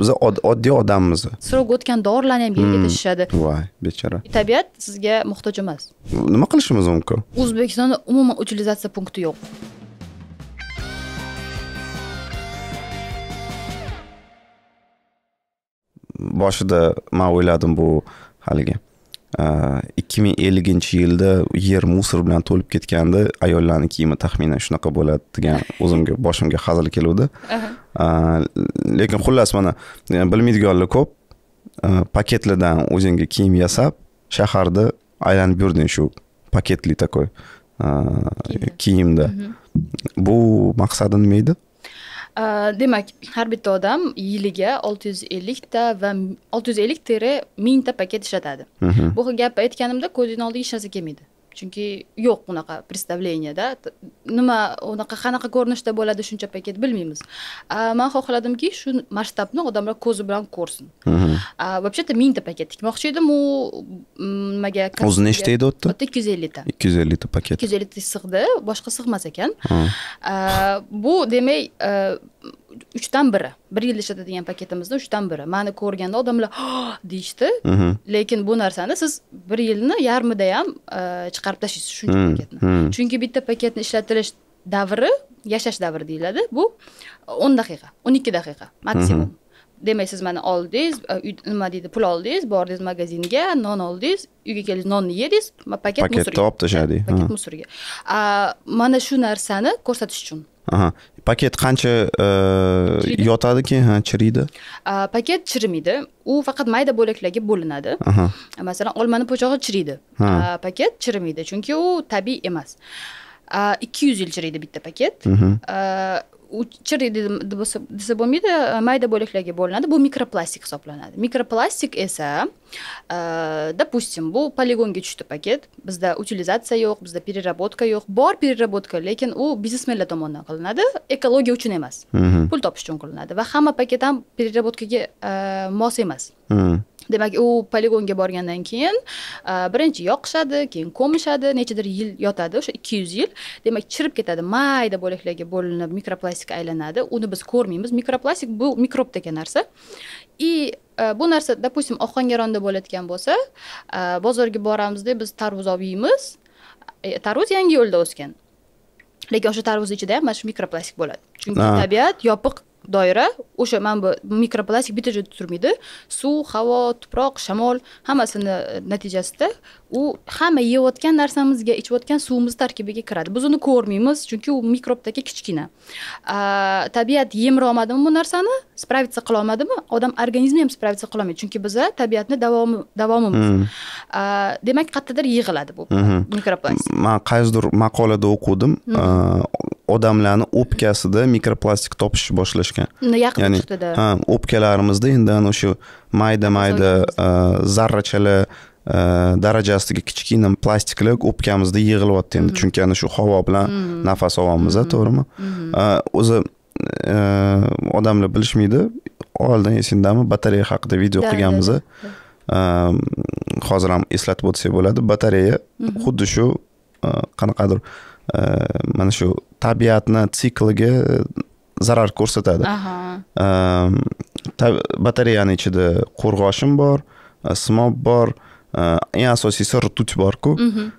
biz oddiy odammiz suruvga o'tgan dorilarni ham yerga hmm. tashishadi voy bechora e, tabiat sizga muhtoj emas nima qilishimiz mumkin o'zbekistonda umuman utilizatsiya punkti yo'q boshida man o'yladim bu haligi Э, ikki ming elliginchi yilda yer musor bilan to'lib ketganda ayollarni kiyimi taxminan shunaqa bo'ladi degan o'zimga boshimga hazil keluvdi э, lekin xullas mana bilmaydiganlar ko'p э, paketlardan o'zingga kiyim yasab shaharda aylanib yurding shu paketli такой kiyimda mhm. bu maqsadi nima edi Э, demak har bitta odam yiliga olti yuz ellikta va olti yuz ellik teri mingta paket ishlatadi bu xil gap aytganimda ko'zingni oldiga hech narsa kelmaydi chunki yo'q unaqa представленияda nima unaqa qanaqa ko'rinishda bo'ladi shuncha paket bilmaymiz man xohladimki shu masshtabni odamlar ko'zi bilan ko'rsin mhm. вообще то mingta paket tikmoqchi edim u nimaga mm, o'zi nechta edi u yerda ikki yuz ellikta ikki yuz ellikta paket ikki yuz ellikta sig'di boshqa sig'mas ekan mhm. bu demak uchdan biri bir yil ishlatadigan paketimizni uchdan biri mani ko'rganda odamlar deyishdi mhm. lekin bu narsani siz bir yilni yarmida ham e, chiqarib tashlaysiz shuncha hmm, paketni hmm. chunki bitta paketni ishlatilish davri yashash davri deyiladi bu o'n daqiqa o'n ikki daqiqa maksimum mhm. demak siz mana oldingiz e, nima deydi pul oldingiz bordingiz magazinga non oldingiz uyga keldingiz nonni yedingiz paket paketni olib tashladik paket hmm. musorga mana shu narsani ko'rsatish uchun aha paket qancha e, yotadiki ha chiriydi paket chirimaydi u faqat mayda bo'laklarga bo'linadi masalan olmani po'chog'i chiriydi paket chirimaydi chunki u tabiiy emas ikki yuz yil chiriydi bitta paket mhm. bo'lsa desa bo'lmaydi e, mayda bo'laklarga bo'linadi bu mikroplastik hisoblanadi mikroplastik esa e, допустим bu poligonga tushdi paket bizda utilizatsiya yo'q bizda переработка yo'q bor переработка lekin u biznesmenlar tomonidan qilinadi ekologiya uchun emas pul topish uchun qilinadi va hamma paket ham переработкаga e, mos emas demak u poligonga borgandan keyin e, birinchi yoqishadi keyin ko'mishadi nechadir yil yotadi o'sha ikki yuz yil demak chirib ketadi mayda bo'laklarga bo'linib mikroplastikka aylanadi uni biz ko'rmaymiz mikroplastik bu mikrob degan narsa и e, bu narsa допустим ohangaronda bo'layotgan bo'lsa e, bozorga boramizda biz tarvuz olib yeymiz tarvuz yangi yo'lda o'sgan lekin o'sha tarvuzni ichida ham mana shu mikroplastik bo'ladi chunki tabiat yopiq doira o'sha mana bu mikroplastik bitta joyda turmaydi suv havo tuproq shamol hammasini e, natijasida u hamma yeyotgan narsamizga ichayotgan suvimiz tarkibiga kiradi biz uni ko'rmaymiz chunki u mikrobdagi kichkina tabiat yemira olmadimi bu narsani справиться qila olmadimi odam organizmi ham справиться qilolmaydi chunki biza tabiatni davomi davomimiz mhmm. demak qayerdadir yig'iladi bu mhmm. mikroplastik man qaysidir maqolada o'qidim mhmm. odamlarni o'pkasida mikroplastik topish boshlashgan yaqin ya'ni ha o'pkalarimizda endi ana o'sha mayda mayda e, zarrachalar e, darajasidagi kichkina plastiklar o'pkamizda yig'ilyapti endi mm-hmm. chunki ana shu havo bilan mm-hmm. nafas olyapmiz mm-hmm. to'g'rimi e, o'zi odamlar bilishmaydi oldin esingdami batareya haqida video qilganmiz hozir ham eslatib o'tsak bo'ladi batareya xuddi shu qanaqadir uh, Э, mana shu tabiatni sikliga э, zarar ko'rsatadi batareyani ichida qo'rg'oshin bor э, smob bor eng asosiysi rtuch borku mhm.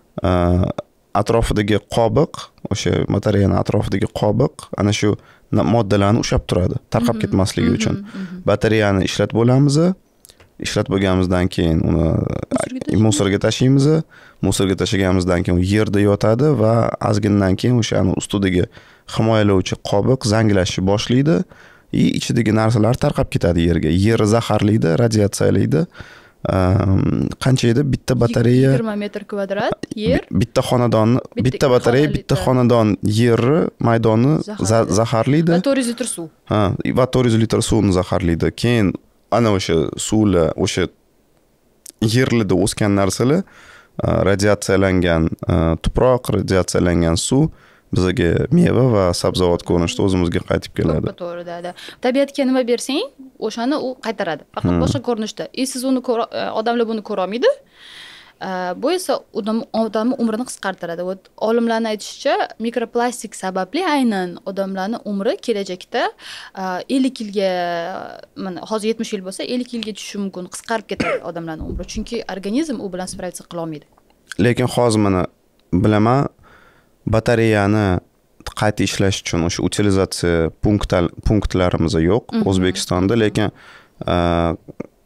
atrofidagi qobiq o'sha batareyani atrofidagi qobiq ana shu moddalarni ushlab turadi tarqab mhm. ketmasligi mhm. uchun batareyani ishlatib bo'lamiz ishlatib bo'lganimizdan keyin uni musorga tashlaymiz musorga tashlaganimizdan keyin u yerda yotadi va ozgindan keyin o'shani ustidagi himoyalovchi qobiq zanglashni boshlaydi и ichidagi narsalar tarqab ketadi yerga yer zaharlaydi radiatsiyalaydi ehm, qancha edi bitta batareya yigirma metr kvadrat yer bitta xonadonni bitta batareya bitta xonadon yerni maydonni zaharlaydi va to'rt yuz litr suv ha va to'rt yuz litr suvni zaharlaydi keyin ana o'sha suvlar o'sha yerlarda o'sgan narsalar e, radiatsiyalangan e, tuproq radiatsiyalangan suv bizaga meva va sabzavot ko'rinishida o'zimizga qaytib keladi to'g'ri да tabiatga nima bersang o'shani u qaytaradi faqat hmm. boshqa ko'rinishda и e, siz uni odamlar buni ko'rolmaydi Э, bu esa odamni umrini qisqartiradi вот olimlarni aytishicha mikroplastik sababli aynan odamlarni umri kelajakda e, ellik yilga mana hozir yetmish yil bo'lsa ellik yilga tushishi mumkin qisqarib ketadi odamlarni umri chunki organizm u bilan справиться qilolmaydi lekin hozir mana bilaman batareyani qayta ishlash uchun o'sha utilizatsiya punktlarimiz yo'q mhm. o'zbekistonda lekin e,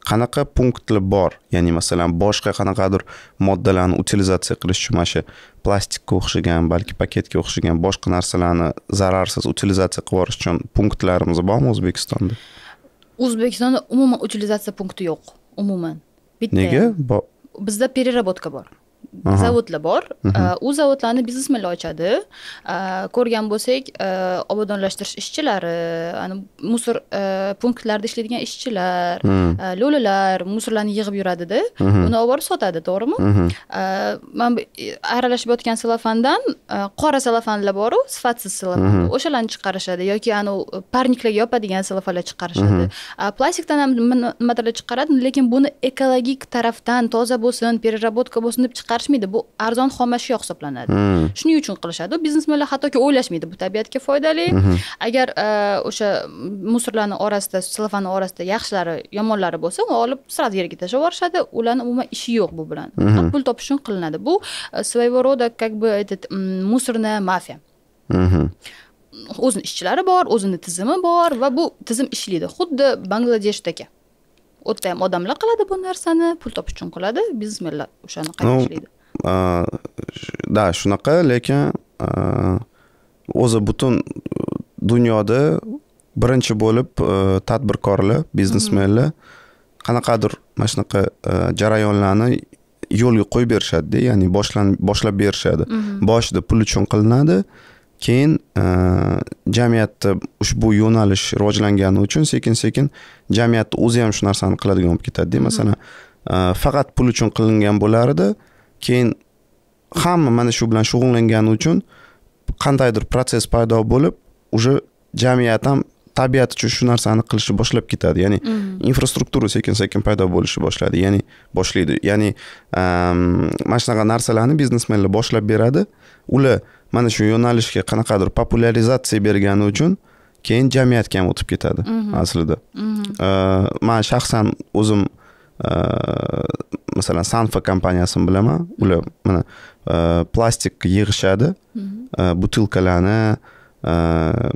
qanaqa punktlar bor ya'ni masalan boshqa qanaqadir moddalarni utilizatsiya qilish uchun mana shu plastikka o'xshagan balki paketga o'xshagan boshqa narsalarni zararsiz utilizatsiya qilib yuborish uchun punktlarimiz bormi o'zbekistonda o'zbekistonda umuman utilizatsiya punkti yo'q umuman bitta nega bizda переработка bor Aha. zavodlar bor u zavodlarni biznesmenlar ochadi ko'rgan bo'lsak e, obodonlashtirish ishchilari musor e, punktlarida ishlaydigan ishchilar e, lo'lilar musorlarni yig'ib yuradida uni olib borib sotadi to'g'rimi man aralashib yotgan selofandan qora selofanlar boru sifatsiz sellofan o'shalarni chiqarishadi yoki anavi parniklarga yopadigan selofanlar chiqarishadi plastikdan ham nimalarlar chiqaradi lekin buni ekologik tarafdan toza bo'lsin переработка bo'lsin deb chiqarishmaydi bu arzon xomashyo hisoblanadi hmm. shuning uchun qilishadi biznesmenlar hattoki o'ylashmaydi bu tabiatga foydali hmm. agar e, o'sha musorlarni orasida sellofanni orasida yaxshilari yomonlari bo'lsa uni olib сразу yerga tashlab yuborishadi ularni umuman ishi yo'q bu bilan hmm. pul topish uchun qilinadi bu e, своего рода как бы этот мусорная мафия o'zini ishchilari bor o'zini tizimi bor va bu tizim ishlaydi xuddi bangladeshdagi o'tda ham odamlar qiladi bu narsani pul topish uchun qiladi biznesmenlar o'shani ishlaydi да shunaqa lekin o'zi butun dunyoda birinchi bo'lib e, tadbirkorlar biznesmenlar qanaqadir mana shunaqa e, jarayonlarni yo'lga qo'yib berishadida ya'ni boshlab berishadi mhm. boshida pul uchun qilinadi keyin e, jamiyatda ushbu yo'nalish rivojlangani uchun sekin sekin jamiyatni o'zi ham shu narsani qiladigan bo'lib ketadida mm-hmm. masalan e, faqat pul uchun qilingan bo'lar edi keyin hamma mana shu bilan shug'ullangani uchun qandaydir protsess paydo bo'lib уже jamiyat ham tabiat uchun shu narsani qilishni boshlab ketadi ya'ni mm-hmm. infrastruktura sekin sekin paydo bo'lishni boshladi ya'ni boshlaydi ya'ni mana shunaqa narsalarni biznesmenlar boshlab beradi ular mana shu yo'nalishga qanaqadir popularizatsiya bergani uchun keyin jamiyatga ham o'tib ketadi mhm. aslida mhm. man shaxsan o'zim e, masalan sanfa kompaniyasini bilaman ular mana e, plastik yig'ishadi mhm. e, butilkalarni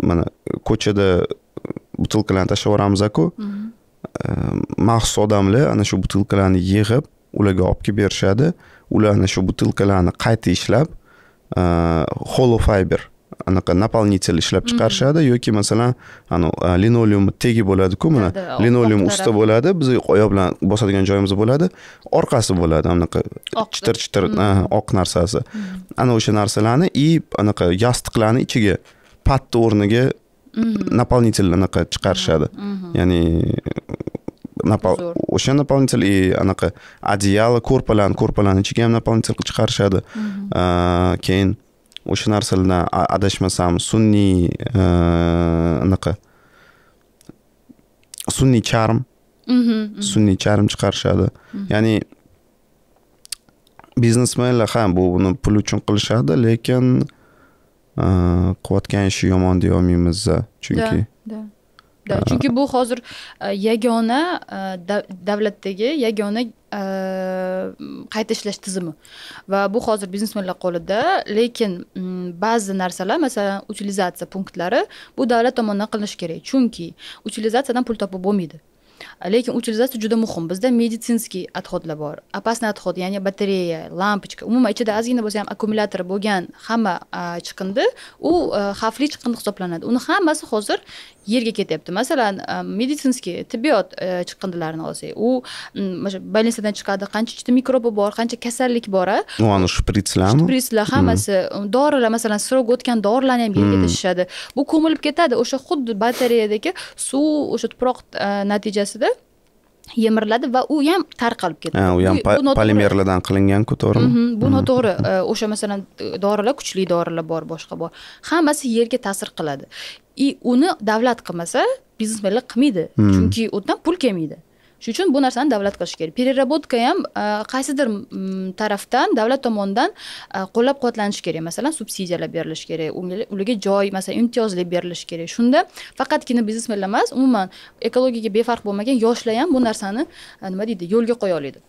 mana ko'chada butilkalarni tashlab yuboramizku ku maxsus odamlar ana shu butilkalarni yig'ib ularga olib kelib berishadi ular ana shu butilkalarni qayta ishlab холо файбер anaqa наполнитель ishlab chiqarishadi yoki masalan anavi linolium tegi bo'ladiku mana linolium usti bo'ladi bizni oyoq bilan bosadigan joyimiz bo'ladi orqasi bo'ladi anaqa chitir chitir oq narsasi ana o'sha narsalarni и anaqa yastiqlarni ichiga patni o'rniga наполнитель anaqa chiqarishadi ya'ni o'sha наполнитель и anaqa одеяло ko'rpalarni ko'rpalarni ichiga ham наполнитель qilib chiqarishadi keyin o'sha narsalardan adashmasam sunniy anaqa sunniy charm sunniy charm chiqarishadi ya'ni biznesmenlar ha bu buni pul uchun qilishadi lekin qilayotgan ishi yomon deyolmaymiz chunki да albatta chunki bu hozir e, yagona e, davlatdagi yagona e, qayta ishlash tizimi va bu hozir biznesmenlar qo'lida lekin mm, ba'zi narsalar masalan utilizatsiya punktlari bu davlat tomonidan qilinishi kerak chunki utilizatsiyadan pul topib bo'lmaydi lekin utilizatsiya juda muhim bizda meditsinskiy отходlar bor опасный отход ya'ni batareya lampochka umuman ichida ozgina bo'lsa ham akkumulyator bo'lgan hamma chiqindi u xavfli chiqindi hisoblanadi uni hammasi hozir yerga ketyapti masalan e, meditsinskiy tibbiyot e, chiqindilarini olsak u o'sha больницадан chiqadi qancha ichida mikrobi bor qancha kasallik bor a ani shpritslarmi shpritslar hammasi dorilar masalan срок o'tgan dorilarni ham yerga tashishadi bu ko'milib ketadi o'sha xuddi batareyadagi suv o'sha tuproq e, natijasida yemiriladi va u ham tarqalib ketadi u ham polimerlardan qilinganku to'g'rimi bu noto'g'ri mhm, mhm. o'sha masalan dorilar kuchli dorilar bor boshqa bor hammasi yerga ta'sir qiladi и uni davlat qilmasa biznesmenlar qilmaydi hmm. chunki undan pul kelmaydi shuning uchun bu narsani davlat qilishi kerak переработка ham э, qaysidir tarafdan davlat tomonidan э, qo'llab quvvatlanishi kerak masalan subsidiyalar berilishi kerak ularga joy masalan imtiyozlar berilishi kerak shunda faqatgina biznesmenlar emas umuman ekologiyaga befarq bo'lmagan yoshlar ham bu narsani e, nima deydi yo'lga qo'ya oladi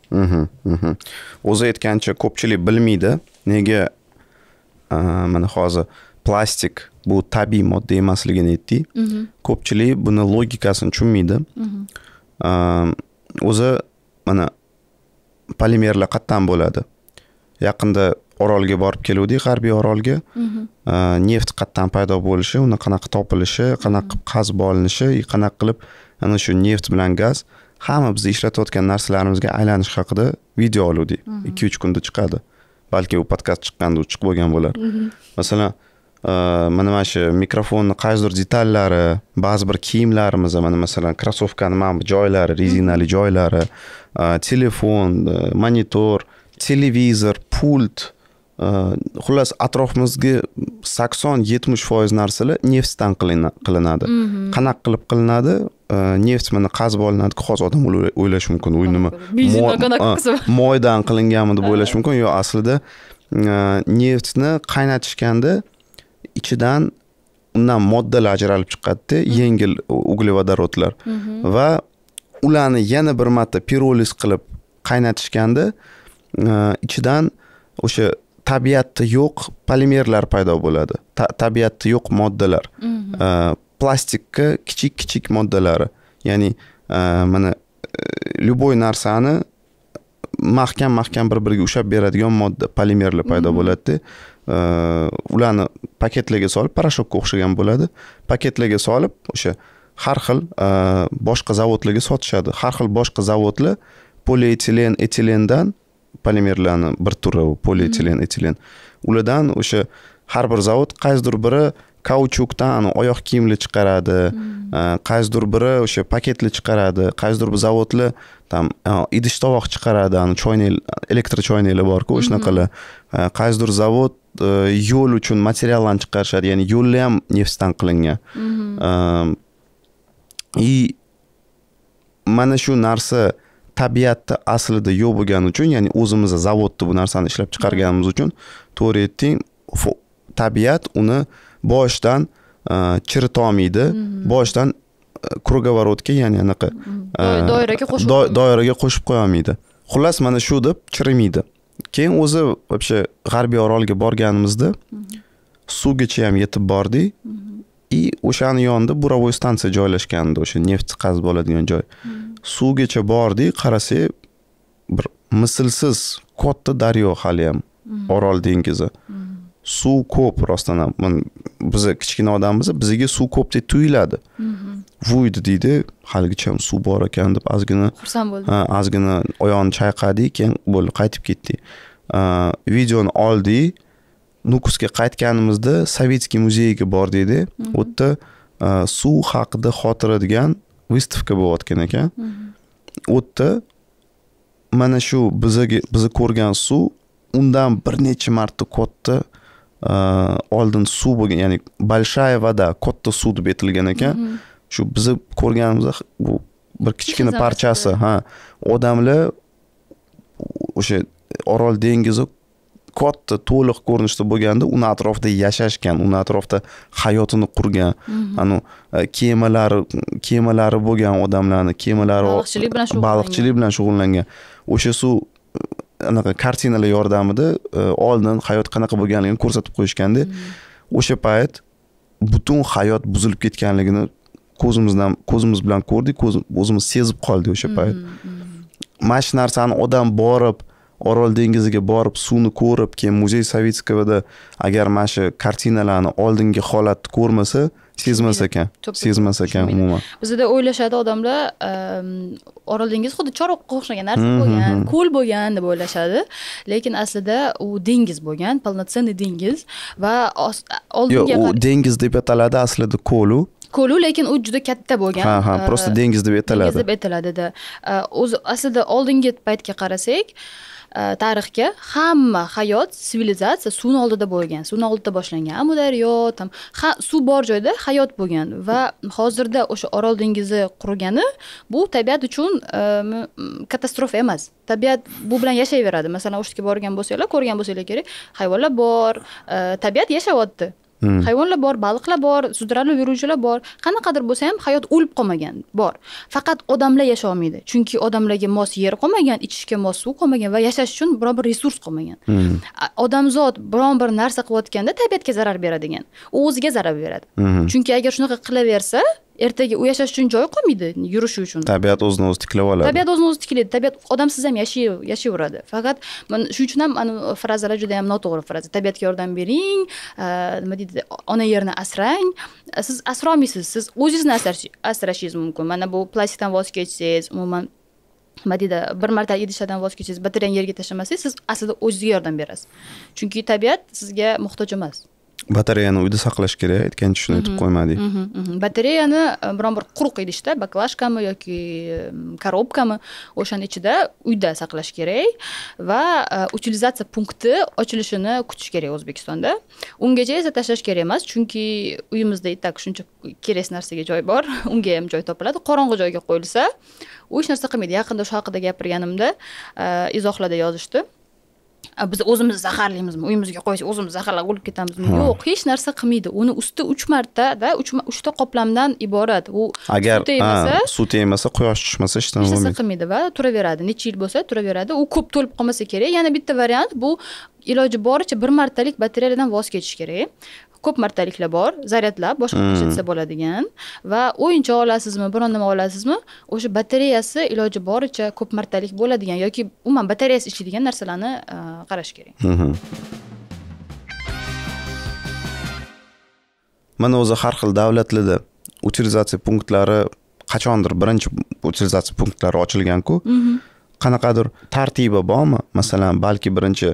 o'zi aytgancha ko'pchilik bilmaydi nega e, mana hozir plastik bu tabiiy modda emasligini aytdik ko'pchilik buni logikasini tushunmaydi o'zi mana polimerlar qatdan bo'ladi yaqinda orolga borib keluvdik g'arbiy orolga mhm. neft qatdan paydo bo'lishi uni qanaqa topilishi qanaqa qilib mhm. qazib olinishi qanaqa qilib ana shu neft bilan gaz hamma bizni ishlatayotgan narsalarimizga aylanish haqida video oluvdik mhm. ikki uch kunda chiqadi balki u podkast chiqqanda u chiqib bo'lgan bo'lar masalan Э, mana mana shu mikrofonni qaysidir detallari ba'zi bir kiyimlarimiz mana masalan krossovkani mana bu joylari rezinali joylari e, telefon e, monitor televizor pult e, xullas atrofimizga sakson yetmish foiz narsalar neftdan qilinadi mhm. qanaqa qilib qilinadi neft mana qazib olinadi hozir odam o'ylashi mumkin u nima moydan qilinganmi deb o'ylashi mumkin yo'q aslida neftni qaynatishganda ichidan undan moddalar ajralib chiqadida yengil uglevodorodlar va ularni yana bir marta piroliz qilib qaynatishganda e, ichidan o'sha tabiatda yo'q polimerlar paydo bo'ladi tabiatda yo'q moddalar e, plastikka kichik kichik moddalari ya'ni e, mana любой narsani mahkam mahkam bir biriga ushlab beradigan modda polimerlar paydo bo'ladida Э, ularni paketlarga solib порошокка o'xshagan bo'ladi paketlarga solib o'sha har xil э, boshqa zavodlarga sotishadi har xil boshqa zavodlar polietilen etilendan polimerlarni bir turi polietilen mm-hmm. etilen ulardan o'sha har bir zavod qaysidir biri kauchukdan oyoq kiyimlar chiqaradi mm. э, qaysidir biri o'sha paketlar chiqaradi qaysidir bir zavodlar там idish tovoq chiqaradi choynak elektr choynaklar borku o'shanaqalar mm-hmm. qaysidir zavod Э, yo'l uchun materiallarni chiqarishadi ya'ni yo'llar ham neftdan qilingan mm-hmm. ehm, и mana shu narsa tabiatda aslida yo'q bo'lgani uchun ya'ni o'zimizni zavodda bu narsani ishlab chiqarganimiz uchun to'g'ri aytding tabiat uni boshidan e, chiritolmaydi mm-hmm. boshidan круговоротga e, ya'ni anaqa mm-hmm. e, doiraga qo'shib doiraga qo'shib qo'yolmaydi xullas mana shu deb chirimaydi keyin o'zi вообще g'arbiy orolga borganimizda suvgacha ham yetib bordik и o'shani yonida буровой stansiya edi o'sha neft qazib oladigan joy suvgacha bordik qarasak bir mislsiz katta daryo ham orol dengizi mm -hmm. suv ko'p rostdan ham biz kichkina odammiz bizga suv ko'p tuyuladi mhm. vuydi deydi haligacha ham suv bor ekan deb ozgina xursand bo'ldi ha ozgina oyog'ini chayqadi keyin bo'ldi qaytib ketdik videoni oldik nukusga qaytganimizda sovetskiy muzeyiga bordikda mhm. u yerda suv haqida xotira degan выставка bo'layotgan ekan u mhm. yerda mana shu bizaga biza ko'rgan suv undan bir necha marta katta Э, oldin suv bo'lgan ya'ni большая вода katta suv deb aytilgan ekan shu bizni ko'rganimizda bu bir kichkina parchasi ha odamlar o'sha orol dengizi katta to'liq ko'rinishda bo'lganda uni atrofida yashashgan uni atrofida hayotini qurgan anu e, kemalari kemalari bo'lgan odamlarni kemalari baliqchilik bilan shug'ullangan o'sha suv anaqa kartinalar yordamida e, oldin hayot qanaqa bo'lganligini ko'rsatib qo'yishganda mm-hmm. o'sha payt butun hayot buzilib ketganligini ko'zimizdan ko'zimiz bilan ko'rdik o'zimiz sezib qoldik o'sha mm-hmm, payt mm-hmm. mana shu narsani odam borib orol dengiziga borib suvni ko'rib keyin muzey sovetskogada agar mana shu kartinalarni oldingi holatni ko'rmasa sezmas ekan sezmas ekan umuman bizada o'ylashadi odamlar ehm, orol dengizi xuddi chorvoqqa o'xshagan narsa mm-hmm. bo'lgan ko'l bo'lgan deb o'ylashadi lekin aslida u dengiz bo'lgan полноценный dengiz va oldinga yo'q u dengiz deb ataladi aslida ko'lu ko'lu lekin u juda katta bo'lgan ha ha просто ehm, dengiz deb ataladi dengiz deb ataladida ehm, o'zi aslida oldingi paytga qarasak Э, tarixga hamma hayot sivilizatsiya suvni oldida bo'lgan suvni oldida boshlangan amudaryo там suv bor joyda hayot bo'lgan va hozirda o'sha orol dengizi qurigani bu tabiat uchun e, katastrofa emas tabiat bu bilan yashayveradi masalan o'sha yerga borgan bo'lsanglar ko'rgan bo'lsanglar kerak hayvonlar bor e, tabiat yashayapti Hmm. hayvonlar bor baliqlar bor sudralib yuruvchilar bor qanaqadir bo'lsa ham hayot o'lib qolmagan bor faqat odamlar yasha olmaydi chunki odamlarga mos yer qolmagan ichishga mos suv qolmagan va yashash uchun biror bir resurs qolmagan hmm. odamzod biron bir narsa qilayotganda tabiatga zarar beradigan u o'ziga zarar beradi hmm. chunki agar shunaqa qilaversa ertaga u yashash uchun joy qolmaydi yurishi uchun tabiat o'zini o'zi tiklab oladi tabiat o'zini o'zi tiklaydi tabiat odamsiz ham yashayveradi faqat man shuning uchun ham mana frazalar juda yam noto'g'ri fraza tabiatga yordam bering nima deydi ona yerni asrang siz asrolmaysiz siz o'zingizni asrashingiz mumkin mana bu plastikdan voz kechsangiz umuman nima deydi bir marta idishlardan voz kechsangiz batareyani yerga tashlamasangiz siz aslida o'zingizga yordam berasiz chunki tabiat sizga muhtoj emas batareyani uyda saqlash kerak aytgancha shuni aytib mhm. qo'ymadik mhm, mhm. batareyani e, biron bir quruq idishda baklashkami yoki e, korobkami o'shani ichida uyda saqlash kerak va e, utilizatsiya punkti ochilishini kutish kerak o'zbekistonda ungacha esa tashlash kerak emas chunki uyimizda и так shuncha kerak narsaga joy bor unga ham joy topiladi qorong'i joyga qo'yilsa u hech narsa qilmaydi yaqinda shu haqida gapirganimda izohlarda yozishdi biz o'zimiz zaharlaymizmi uyimizga qo'ysak o'zimiz zaharlab o'lib ketamizmi yo'q hech narsa qilmaydi uni usti uch martada uchta qoplamdan iborat u agar suv tegmasa quyosh tushmasa hech narsa qilmaydi va turaveradi necha yil bo'lsa turaveradi u ko'p to'lib qolmasa kerak yana bitta variant bu iloji boricha bir martalik batareyadan voz kechish kerak ko'p martaliklar bor zaryadlab boshqa ishlatsa hmm. bo'ladigan va o'yinchoq olasizmi biron nima olasizmi o'sha batareyasi iloji boricha ko'p martalik bo'ladigan yoki umuman batareyasi ishlaydigan narsalarni e, qarash kerak mana o'zi har xil davlatlarda utilizatsiya punktlari qachondir birinchi utilizatsiya punktlari ochilganku qanaqadir tartibi bormi masalan balki birinchi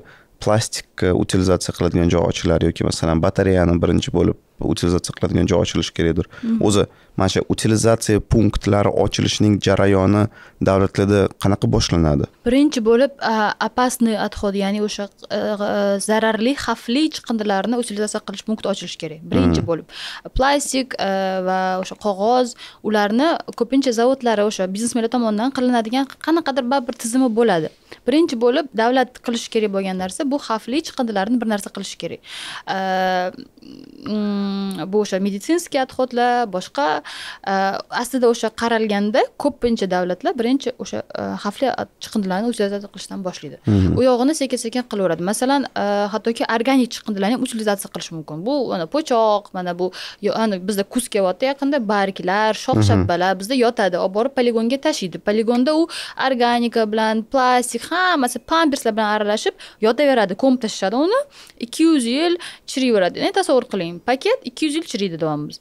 plastikka uh, utilizatsiya qiladigan joy ochiladi yoki masalan batareyani birinchi bo'lib utilizatsiya qiladigan joy ochilishi kerakdir o'zi mana shu utilizatsiya punktlari ochilishining jarayoni davlatlarda qanaqa boshlanadi birinchi bo'lib опасный отход ya'ni o'sha e, e, zararli xavfli chiqindilarni utilizatsiya qilish punkti ochilishi kerak birinchi mm. bo'lib plastik e, va o'sha qog'oz ularni ko'pincha zavodlari o'sha biznesmenlar tomonidan qilinadigan qanaqadir baribir tizimi bo'ladi birinchi bo'lib davlat qilishi kerak bo'lgan narsa bu xavfli chiqindilarni bir narsa qilish kerak bu o'sha meditsinskiy отходlar boshqa aslida o'sha qaralganda ko'pincha davlatlar birinchi o'sha xavfli chiqindilarni utilizatsiya qilishdan boshlaydi u yog'ini sekin sekin qilaveradi masalan hattoki organik chiqindilarni ham utilizatsiya qilish mumkin bu mana po'choq mana bu bizda kuz kelyapti yaqinda barglar shox shabbalar bizda yotadi olib borib poligonga tashlaydi poligonda u organika bilan plastik hammasi pamperslar bilan aralashib yotaveradi ko'mib tashlashadi uni ikki yuz yil chiriyveradi tasavvur qiling paket paket ikki yuz yil chiriydi davomimiz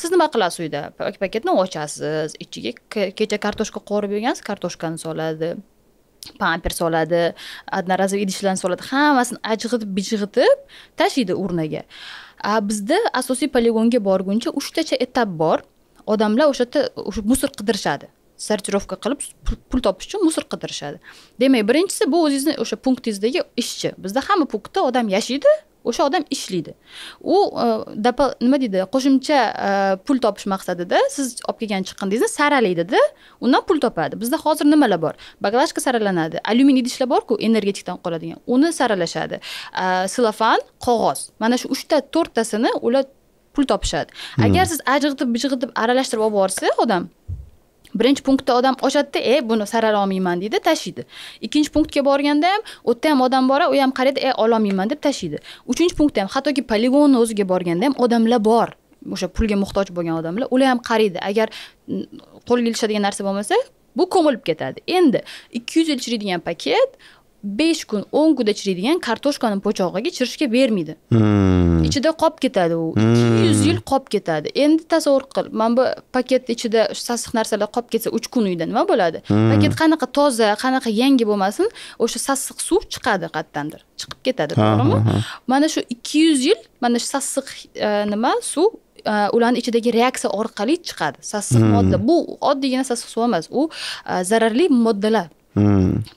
siz nima qilasiz uyda paketni ochasiz ichiga kecha kartoshka qovurib yurgansiz kartoshkani soladi pamper soladi одноразовый idishlarni soladi hammasini ajg'itib bijg'itib tashlaydi urnaga bizda asosiy poligonga borguncha uchtacha etap bor odamlar o'sha yerda o'sha musor qidirishadi sortirovka qilib pul topish uchun musor qidirishadi demak birinchisi bu o'zingizni o'sha punktingizdagi ishchi bizda hamma punktda odam yashaydi o'sha odam ishlaydi u e, nima deydi qo'shimcha e, pul topish maqsadida siz olib kelgan chiqindingizni saralaydida undan pul topadi bizda hozir nimalar bor baklajka saralanadi alyuminiy idishlar borku energetikdan qoladigan uni saralashadi e, silofan qog'oz mana shu uchta to'rttasini ular pul topishadi agar hmm. siz ajg'itib bijg'itib aralashtirib olib borsa odam birinchi punktda odam ochadida e buni sarala olmayman deydi tashlaydi ikkinchi punktga borganda ham u yerda ham odam bora u ham qaraydi e ololmayman deb tashlaydi uchinchi punktda ham hattoki poligonni o'ziga borganda ham odamlar bor o'sha pulga muhtoj bo'lgan odamlar ular ham qaraydi agar mm, qo'lga ilishadigan narsa bo'lmasa bu ko'milib ketadi endi ikki yuz yil ishlaydigan paket besh kun o'n kunda chiriydigan kartoshkani po'chog'iga chirishga bermaydi hmm. ichida qolib ketadi u hmm. ikki yuz yil qolib ketadi endi tasavvur qil mana bu paketni ichida sassiq narsalar qolib ketsa uch kun uyda nima bo'ladi hmm. paket qanaqa toza qanaqa yangi bo'lmasin o'sha sassiq suv chiqadi qayerdandir chiqib ketadi to'g'rimi mana shu ikki yuz yil mana shu sassiq e, nima suv e, ularni ichidagi reaksiya orqali chiqadi sassiq hmm. modda bu oddiygina sassiq suv emas u e, zararli moddalar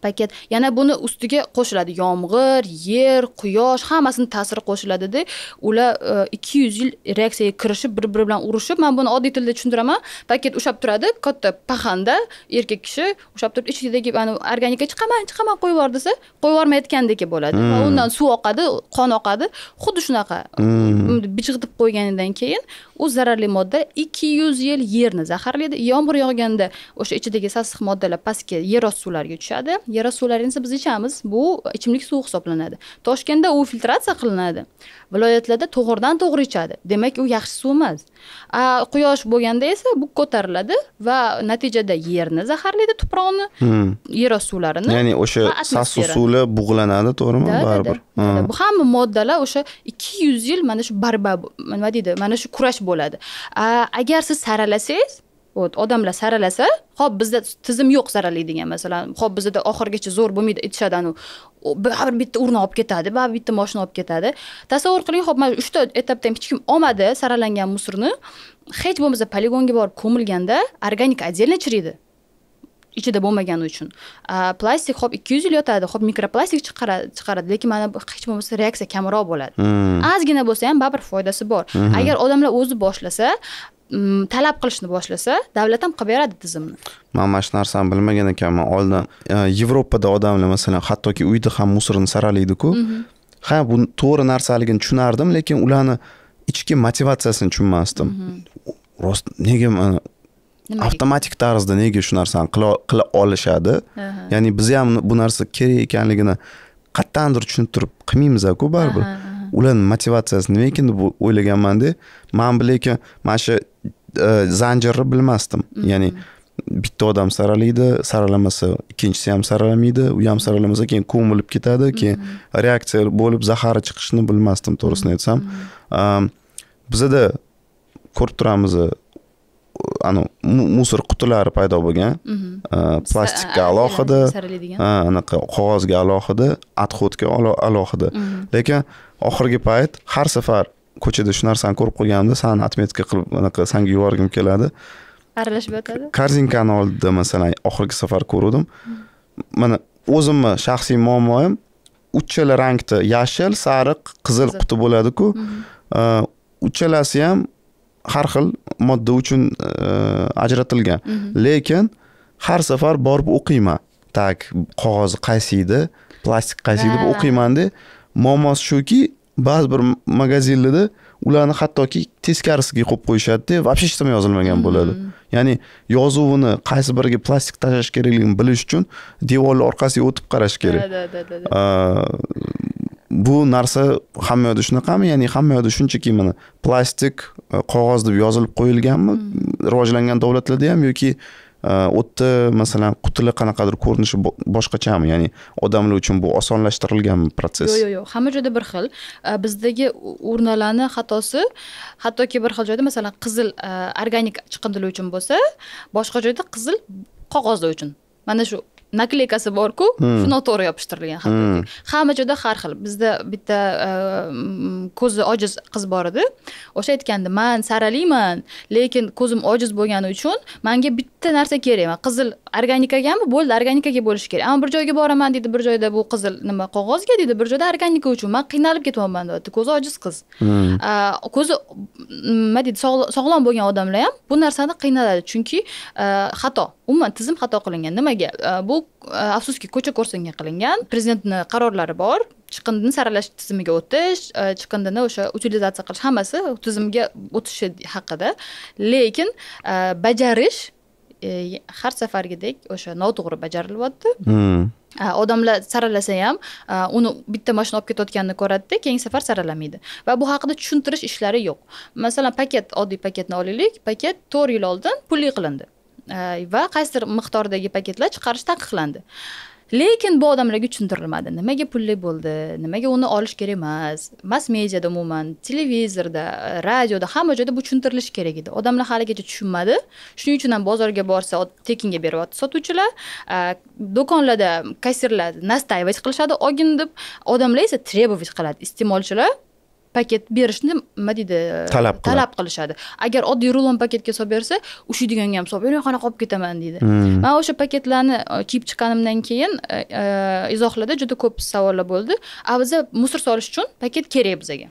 paket yana buni ustiga qo'shiladi yomg'ir yer quyosh hammasini ta'siri qo'shiladida ular e, ikki yuz yil reaksiyaga kirishib bir biri bilan urushib man buni oddiy tilda tushuntiraman paket ushlab turadi katta paxanda erkak kishi ushlab turib ichidagi organika chiqaman chiqaman qo'yib yubor desa qo'yib yubormayotgandek bo'ladi va hmm. undan suv oqadi qon oqadi xuddi shunaqa hmm. bijg'itib qo'yganidan keyin u zararli modda ikki yuz yil yerni zaharlaydi yomg'ir yog'ganda o'sha ichidagi sassiq moddalar pastga yerosti suvlari dollarga tushadi yara esa biz ichamiz bu ichimlik suvi hisoblanadi toshkentda u filtratsiya qilinadi viloyatlarda to'g'ridan to'g'ri ichadi demak u yaxshi suv emas quyosh bo'lganda esa bu ko'tariladi va natijada yerni zaharlaydi tuproqni hmm. yer yerosti suvlarini ya'ni o'sha sassiq suvlar bug'lanadi to'g'rimi baribir hmm. bu hamma moddalar o'sha ikki yuz yil mana shu barba nima deydi mana shu kurash bo'ladi agar siz saralasangiz вот odamlar saralasa ho'p bizda tizim yo'q saralaydigan masalan ho'p bizda oxirigacha zo'r bo'lmaydi itishadi anavi baribir bitta urna olib ketadi baribir bitta moshina olib ketadi tasavvur qiling ho'p mana uchta etapda ham hech kim olmadi saralangan musorni hech bo'lmasa poligonga borib ko'milganda organika отдельно chiriydi ichida bo'lmagani uchun plastik ho'p ikki yuz yil yotadi ho'p mikroplastik chiqaradi lekin mana hech bo'lmasa reaksiya kamroq bo'ladi hmm. ozgina bo'lsa ham baribir foydasi bor hmm. agar odamlar o'zi boshlasa talab qilishni boshlasa davlat ham qilib beradi tizimni man mana shu narsani bilmagan ekanman oldin e, yevropada odamlar masalan hattoki uyda ham musorni saralaydiku mhm. ha bu to'g'ri narsaligini tushunardim lekin ularni ichki motivatsiyasini tushunmasdim mhm. rost nega avtomatik tarzda nega shu narsani qila olishadi ya'ni biz ham bu narsa kerak ekanligini qayerdandir tushunib turib qilmaymizku baribir ularni motivatsiyasi nima ekan deb o'ylaganmanda man lekin mana shu Э, zanjirni bilmasdim mm-hmm. ya'ni bitta odam saralaydi saralamasa ikkinchisi ham saralamaydi u ham saralamasa keyin ko'milib ketadi mm-hmm. keyin reaksiya bo'lib zahari chiqishini bilmasdim to'g'risini aytsam mm-hmm. bizada ko'rib turamiz e, anavi musor qutilari paydo bo'lgan plastikka alohida anaqa qog'ozga alohida отходga alohida lekin oxirgi payt har safar ko'chada shu narsani ko'rib qolganimda sani отметка qilib anaqa sanga yuborgim keladi aralashib yotadi korzinkani oldida masalan oxirgi safar ko'ruvdim mana o'zimni shaxsiy muammoim uchala rangda yashil sariq qizil quti bo'ladiku uchalasi ham har xil modda uchun ajratilgan lekin har safar borib o'qiyman так qog'ozi qaysi edi plastik qaysi deb o'qiymanda muammosi shuki ba'zi bir magazinlarda ularni hattoki teskarisiga qo'yib qo'yishadida вообще hech nima yozilmagan bo'ladi mhmm. ya'ni yozuvini qaysi biriga plastik tashlash kerakligini bilish uchun devorni orqasiga o'tib qarash kerak bu narsa hamma yoqda shunaqami ya'ni hamma yoqda shunchaki mana plastik e, qog'oz deb yozilib qo'yilganmi mhmm. rivojlangan davlatlarda ham yoki o'tni masalan qutili qanaqadir ko'rinishi boshqachami ya'ni odamlar uchun bu osonlashtirilganmi protsess yo'q yo'q yo'q hamma joyda bir xil э, bizdagi urnalarni xatosi hattoki bir xil joyda masalan qizil э, organik chiqindilar uchun bo'lsa boshqa joyda qizil qog'ozlar uchun mana shu naklейkasi borku hmm. shu noto'g'ri yopishtirilgan hmm. hamma joyda har xil bizda bitta e, ko'zi ojiz qiz bor edi o'sha aytgandi man saraliman lekin ko'zim ojiz bo'lgani uchun manga bitta narsa kerak man qizil organikagami bo'ldi organikaga bo'lishi kerak ammo bir joyga boraman deydi bir joyda bu qizil nima qog'ozga deydi bir joyda organika uchun man qiynalib ketyapman deyapti ko'zi ojiz qiz hmm. ko'zi nima deydi sog'lom bo'lgan odamlar ham bu narsani qiynaladi chunki e, xato umuman tizim xato qilingan nimaga e, bu E, afsuski ko'cha ko'rsinga qilingan prezidentni qarorlari bor chiqindini saralash tizimiga o'tish e, chiqindini o'sha utilizatsiya qilish hammasi tizimga o'tishi haqida lekin e, bajarish har safargidek o'sha noto'g'ri bajarilyapti hmm. odamlar saralasa ham uni bitta mashina olib ketayotganini ko'radida keyingi safar saralamaydi va bu haqida tushuntirish ishlari yo'q masalan paket oddiy paketni olaylik paket to'rt yil oldin pulli qilindi Э, va qaysidir miqdordagi paketlar chiqarish taqiqlandi lekin bu odamlarga tushuntirilmadi nimaga pulli bo'ldi nimaga uni olish kerak emas mass mediada umuman televizorda e, radioda hamma joyda bu tushuntirilishi kerak edi odamlar haligacha tushunmadi shuning uchun ham bozorga borsa tekinga beryapti sotuvchilar e, do'konlarda kassirlar настаивать qilishadi ogin deb odamlar esa требовать qiladi iste'molchilar paket berishni nima deydi talab talab qilishadi agar oddiy rulon paketga solib bersa ushlaydiganga ham solib yo'q qanaqa olib ketaman deydi man hmm. o'sha paketlarni e, kiyib chiqqanimdan keyin e, e, izohlarda juda ko'p savollar bo'ldi a biza musor solish uchun paket kerak bizaga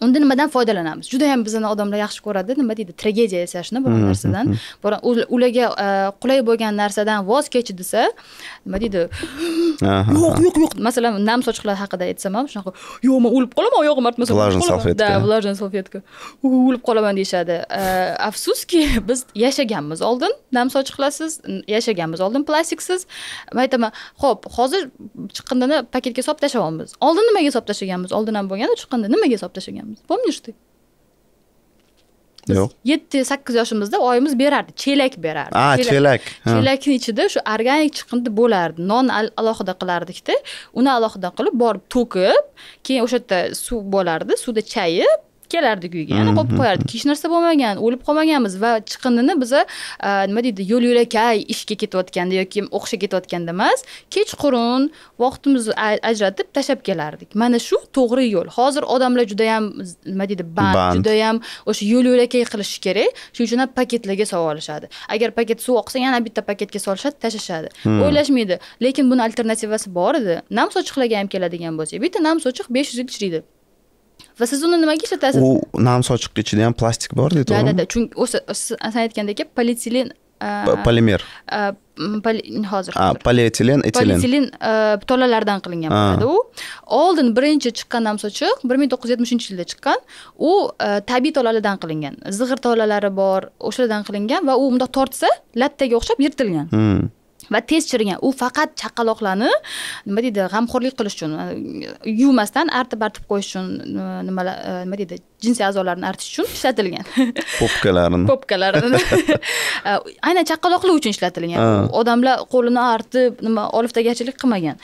unda nimadan foydalanamiz juda yam bizni odamlar yaxshi ko'radi nima deydi tragediya yasashni biror mm-hmm. narsadan ularga e, qulay bo'lgan narsadan voz kech desa nima deydi yo'q yo'q yo'q masalan nam sochiqlar haqida aytsam ham shunaqa yo'q man o'lib qolaman oyog'im artmasa влажный салфетка да влажный салфетка o'lib qolaman deyishadi e, afsuski biz yashaganmiz oldin nam sochiqlarsiz yashaganmiz oldin plastiksiz man aytaman ho'p hozir chiqindini paketga solib tashlayapmiz oldin nimaga solib tashlaganmiz oldin ham bo'lganda chiqindi nimaga solib tashlaganmiz berganmiz помнишь ты yo'q yetti sakkiz yoshimizda oyimiz berardi chelak berardi a ah, chelak chelakni ichida shu organik chiqindi bo'lardi non alohida qilardikda uni alohida qilib borib to'kib keyin o'sha yerda suv bo'lardi suvda chayib kelardik uyga yana qolib mhm. qo'yardik hech narsa bo'lmagan o'lib qolmaganmiz va chiqindini biza nima deydi yo'l yo'lakay ishga ketayotganda yoki o'qishga ketayotganda emas kechqurun vaqtimizni ajratib tashlab kelardik mana shu to'g'ri yo'l hozir odamlar judayam nima deydi band judayam o'sha yo'l yo'lakay qilishi kerak shuning uchun ham paketlarga solib olishadi agar paket suv oqsa yana bitta paketga solishadi tashlashadi hmm. o'ylashmaydi lekin buni alternativasi bor edi nam sochiqlarga ham keladigan bo'lsak bitta nam sochiq besh yuz yil chiriydi va siz uni nimaga ishlatasiz u nam sochiqni ichida ham plastik bor deydi to'g'rimi да да chunki o'sha san aytgandek polietilen polimer hozir polietilen etilen polietilen tolalardan qilingan bo'ladi u oldin birinchi chiqqan sochiq bir ming to'qqiz yuz yetmishinchi yilda chiqqan u tabiiy tolalardan qilingan zig'ir tolalari bor o'shalardan qilingan va u mundoq tortsa lattaga o'xshab yirtilgan hmm. va tez chirigan u faqat chaqaloqlarni nima deydi g'amxo'rlik qilish uchun e, yuvmasdan artib artib qo'yish uchun e, nimalar e, nima deydi jinsiy a'zolarni artish uchun ishlatilgan popkalarini popkalarini aynan chaqaloqlar uchun ishlatilgan odamlar qo'lini artib nima oliftagarchilik qilmagan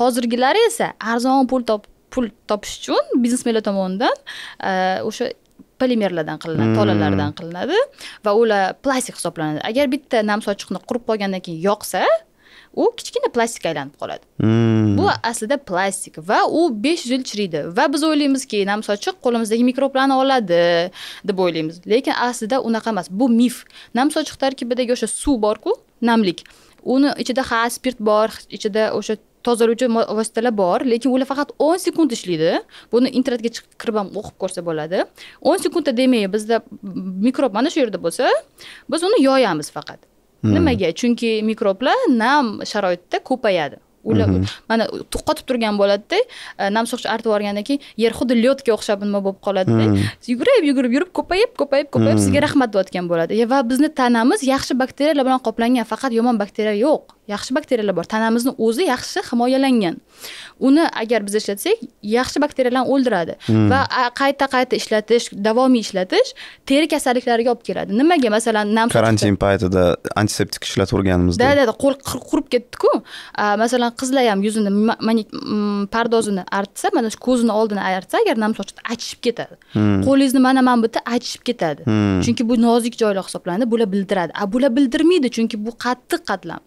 hozirgilari esa arzon pul topib pul topish uchun biznesmenlar tomonidan o'sha polimerlardan qilinadi tolalardan hmm. qilinadi va ular plastik hisoblanadi agar bitta nam sochiqni qurib qolgandan keyin yoqsa u kichkina plastikka aylanib qoladi hmm. bu aslida plastik va u besh yuz yil chiriydi va biz o'ylaymizki nam sochiq qo'limizdagi mikroblarni oladi deb o'ylaymiz lekin aslida unaqa emas bu mif nam sochiq tarkibidagi o'sha suv borku namlik uni ichida ha spirt bor ichida o'sha tozalovchi vositalar bor lekin ular faqat o'n sekund ishlaydi buni internetga chiqib kirib ham o'qib ko'rsa bo'ladi o'n sekundda demak bizda mikrob mana shu yerda bo'lsa biz uni yoyamiz faqat hmm. nimaga chunki mikroblar nam sharoitda ko'payadi ular hmm. mana qotib turgan bo'ladida e, nam soqchi artib yuborgandan keyin yer xuddi ledga o'xshab nima bo'lib qoladida hmm. yugurib yugurib yurib ko'payib ko'payib ko'payib sizga rahmat deyotgan bo'ladi va bizni tanamiz yaxshi bakteriyalar bilan qoplangan faqat yomon bakteriya yo'q yaxshi bakteriyalar bor tanamizni o'zi yaxshi himoyalangan uni agar biz ishlatsak yaxshi bakteriyalarni o'ldiradi hmm. va qayta qayta ishlatish davomiy ishlatish teri kasalliklariga olib keladi nimaga masalan nam karantin paytida antiseptik ishlataverganimizda да да qo'l qurib ketdiku masalan qizlar ham yuzini mm, pardozini artsa mana shu ko'zini oldini artsa agar nam sochida achishib ketadi hmm. qo'lingizni mana mana bu yerda achishib ketadi hmm. chunki bu nozik joylar hisoblanadi bular bildiradi a bular bildirmaydi chunki bu qattiq qatlam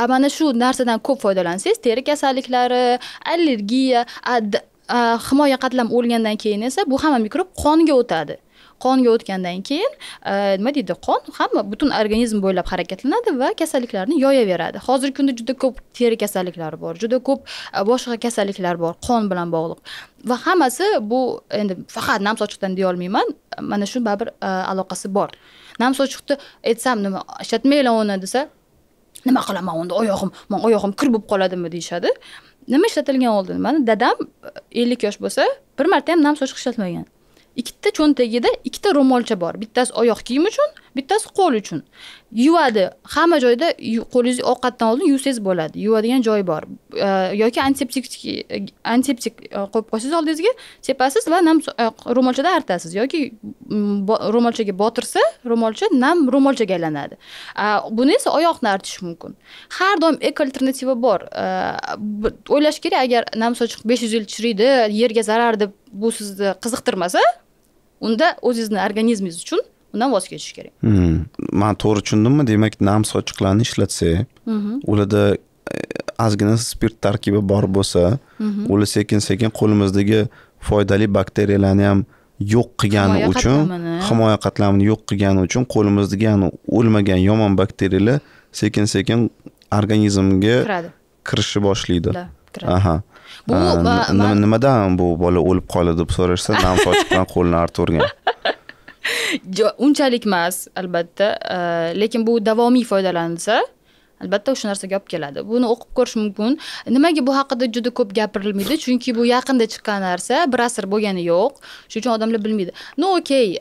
a mana shu narsadan ko'p foydalansangiz teri kasalliklari allergiya himoya qatlam o'lgandan keyin esa bu hamma mikrob qonga o'tadi qonga o'tgandan keyin nima deydi qon hamma butun organizm bo'ylab harakatlanadi va kasalliklarni yoyaveradi hozirgi kunda juda ko'p teri kasalliklari bor juda ko'p boshqa kasalliklar bor qon bilan bog'liq va hammasi bu endi faqat nam sochiqdan deyolmayman mana shu baribir aloqasi bor nam sochiqni aytsam nima ishlatmanglar uni desa nima qilaman unda oyog'im man oyog'im kir bo'lib qoladimi deyishadi nima ishlatilgan oldin mani dadam e, ellik yosh bo'lsa bir marta ham nam sochiq ishlatmagan ikkita cho'ntagida ikkita ro'molcha bor bittasi oyoq kiyim uchun bittasi qo'l uchun yuvadi hamma joyda qo'lingizni ovqatdan oldin yuvsangiz bo'ladi yuvadigan joy bor yoki antiseptik antiseptik qo'yib qo'ysangiz oldingizga sepasiz va nam ro'molchada artasiz yoki mm, ro'molchaga botirsa ro'molcha nam ro'molchaga aylanadi buni esa oyoqni artish mumkin har doim eko alternativa bor o'ylash kerak agar nam sochiq besh yuz yil chiriydi yerga zarar deb bu sizni qiziqtirmasa unda o'zingizni organizmingiz uchun undan voz kechish kerak hmm. man to'g'ri tushundimmi demak nam sochiqlarni ishlatsak mhm. ularda e, ozgina spirt tarkibi bor bo'lsa mhm. ular sekin sekin qo'limizdagi foydali bakteriyalarni ham yo'q qilgani uchun himoya qatlamini yo'q qilgani uchun qo'limizdagi o'lmagan yomon bakteriyalar sekin sekin organizmga kirishni boshlaydi aha bu nimadan bu bola o'lib qoladi deb so'rashsa nam sochiqdan qo'lini artavergan unchalik emas albatta э, lekin bu davomiy foydalansa albatta o'sha narsaga olib keladi buni o'qib ko'rish mumkin nimaga bu haqida juda ko'p gapirilmaydi chunki bu yaqinda chiqqan narsa bir asr bo'lgani yo'q shuning uchun odamlar bilmaydi ну no, э,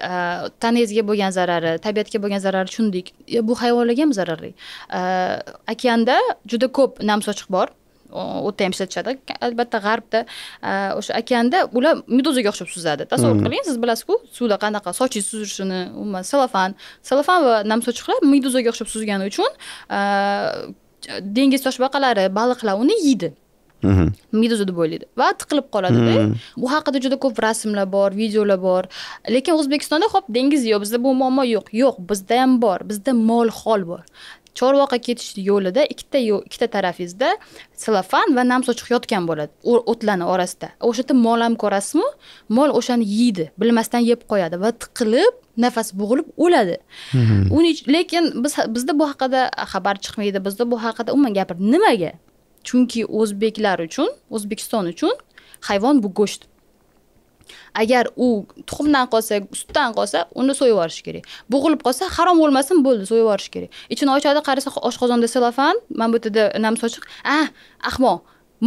tanangizga bo'lgan zarari tabiatga bo'lgan zarari tushundik bu hayvonlarga ham zararli э, okeanda juda ko'p nam sochiq bor o'tda ham ishlatishadi albatta g'arbda o'sha okeanda ular meduzaga o'xshab suzadi tasavvur mm-hmm. qiling siz bilasizku suvda qanaqa sochingiz suzishini umuman selofan selofan va namsochiqlar meduzaga o'xshab suzgani uchun dengiz toshbaqalari baliqlar uni yeydi mm-hmm. meduza deb o'ylaydi va tiqilib qoladida mm-hmm. bu haqida juda ko'p rasmlar bor videolar bor lekin o'zbekistonda hop dengiz yo'q bizda bu muammo yo'q yo'q bizda ham bor bizda mol hol bor chorvoqqa ketish yo'lida ikkita yo'l ikkita tarafingizda selofan va nam sochiq yotgan bo'ladi o'tlarni orasida o'sha yerda mol ham ko'rasizmi mol o'shani yeydi bilmasdan yeb qo'yadi va tiqilib nafasi bo'g'ilib o'ladi mhm. lekin biz bizda bu haqida xabar chiqmaydi bizda bu haqida umuman gapir nimaga chunki o'zbeklar uchun o'zbekiston uchun hayvon bu go'sht agar u tuxumdan qolsa sutdan qolsa uni so'yib yuborish kerak bo'g'ilib qolsa harom bo'lmasin bo'ldi so'yib yuborish kerak ichini ochadi qarasa oshqozonda selofan mana bu yerda nam sochiq a ahmoq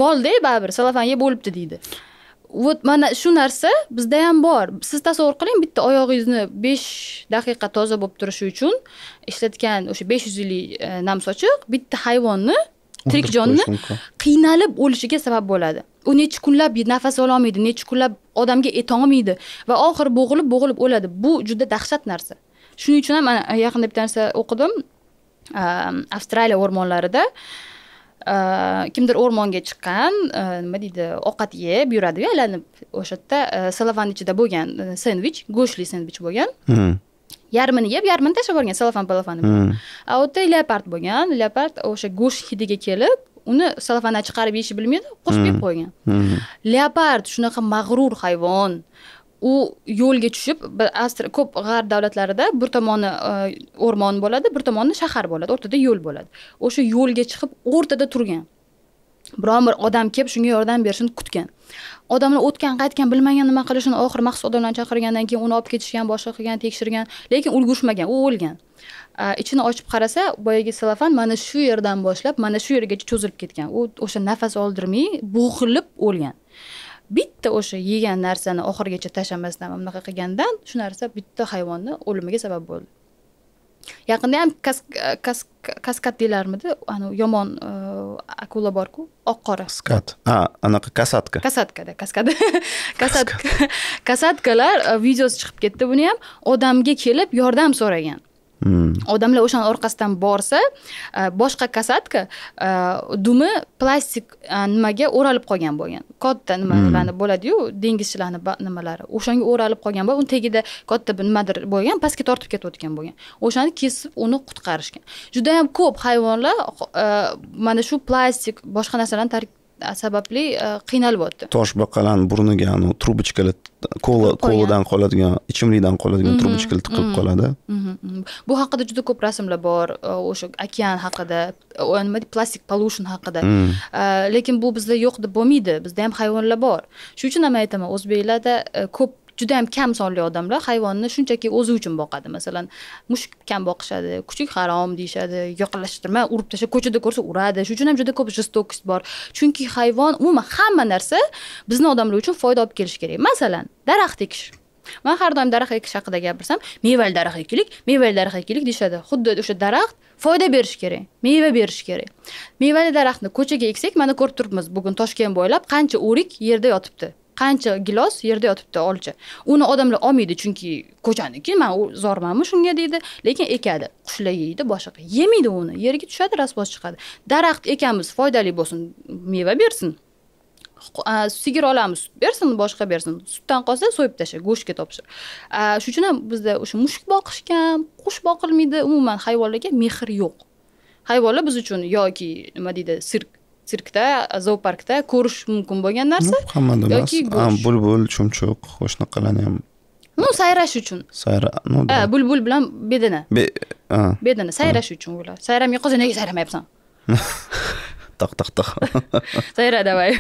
molda baribir selofan yeb bo'libdi deydi вот mana shu narsa bizda ham bor siz tasavvur qiling bitta oyog'ingizni besh daqiqa toza bo'lib turishi uchun ishlatgan o'sha besh yuz yillik e, nam sochiq bitta hayvonni tirik jonni qiynalib o'lishiga sabab bo'ladi u necha kunlab nafas ololmaydi necha kunlab odamga etolmaydi va oxiri bo'g'ilib bo'g'ilib o'ladi bu juda dahshat narsa shuning uchun ham mana yaqinda bitta narsa o'qidim avstraliya o'rmonlarida kimdir o'rmonga chiqqan nima deydi ovqat yeb yuradiyu aylanib o'sha yerda salofann ichida bo'lgan sendvich go'shtli sendvich bo'lgan hmm. yarmini yeb yarmini tashlab yuborgan selofan palofanni hmm. a u yerda leopard bo'lgan leopard o'sha go'sht hidiga kelib uni sallofandan chiqarib yeyishni bilmaydi qo'shib yeb hmm. qo'ygan hmm. leopard shunaqa mag'rur hayvon u yo'lga tushib ko'p g'arb davlatlarida bir tomoni e, o'rmon bo'ladi bir tomoni shahar bo'ladi o'rtada yo'l bo'ladi o'sha yo'lga chiqib o'rtada turgan biron bir odam kelib shunga yordam berishini kutgan odamlar o'tgan qaytgan bilmagan nima qilishini oxiri maxsus odamlarni chaqirgandan keyin uni olib ketishgan boshqa qilgan tekshirgan lekin ulgurishmagan u o'lgan ichini ochib qarasa boyagi selofan mana shu yerdan boshlab mana shu yergacha cho'zilib ketgan u o'sha nafas oldirmay bo'g'ilib o'lgan bitta o'sha yegan narsani oxirigacha tashlamasdan mana bunaqa qilgandan shu narsa bitta hayvonni o'limiga sabab bo'ldi yaqinda ham kaskad deyilarmidi anavi yomon e, akula borku oq qora kaskad a anaqa kasatka kasatkada kaskad kasatka kasatkalar e, videosi chiqib ketdi buni ham odamga kelib yordam so'ragan odamlar o'shani orqasidan borsa э, boshqa kasatka э, dumi plastik э, nimaga o'ralib qolgan bo'lgan katta nimalarni mmm. bo'ladiyu dengizchilarni nimalari o'shanga o'ralib qolgan bo'lgan uni tagida katta bir nimadir bo'lgan pastga tortib ketayotgan bo'lgan o'shani kesib uni qutqarishgan judayam ko'p hayvonlar eh, mana shu plastik boshqa narsalarni sababli e, qiynalyapti tosh baqalarni burniga trubochkalar kola koladan qoladigan ichimlikdan qoladigan mhm. trubochkalar tiqilib mhm. qoladi mhm. bu haqida juda ko'p rasmlar bor e, o'sha okean haqida e, nima deydi plastik pollution haqida lekin bu bizda yo'q deb bo'lmaydi bizda ham hayvonlar bor shuning uchun ham aytaman o'zbeklarda ko'p juda ham kam sonli odamlar hayvonni shunchaki o'zi uchun boqadi masalan mushuk kam boqishadi kuchuk harom deyishadi yoqalashtirma urib tashla ko'chada ko'rsa uradi shuning uchun ham juda ko'p жестокость bor chunki hayvon umuman hamma narsa bizni odamlar uchun foyda olib kelishi kerak masalan daraxt ekish man har doim daraxt ekish haqida gapirsam mevali daraxt ekilik mevali daraxt ekilik deyishadi xuddi o'sha daraxt foyda berishi kerak meva berishi kerak mevali daraxtni ko'chaga eksak mana ko'rib turibmiz bugun toshkent bo'ylab qancha o'rik yerda yotibdi qancha gilos yerda yotibdi olcha uni odamlar olmaydi chunki ko'chaniki man u zormanmi shunga deydi lekin ekadi qushlar yeydi boshqa yemaydi uni yerga tushadi rasvoz chiqadi daraxt ekamiz foydali bo'lsin meva bersin sigir olamiz sut bersin boshqa bersin sutdan qolsa so'yib tasha go'shtga topshir shuning uchun ham bizda o'sha mushuk boqishgan qush boqilmaydi umuman hayvonlarga mehr yo'q hayvonlar biz uchun yoki nima deydi sirk sirkda zooparkda ko'rish mumkin bo'lgan narsa hammada emas bulbul chumchuq va shunaqalarni ham ну sayrash uchun sayra ну да bulbul bilan bedana bedana sayrash uchun ular sayramay qolsa nega sayramayapsan taq taq taq sayra давай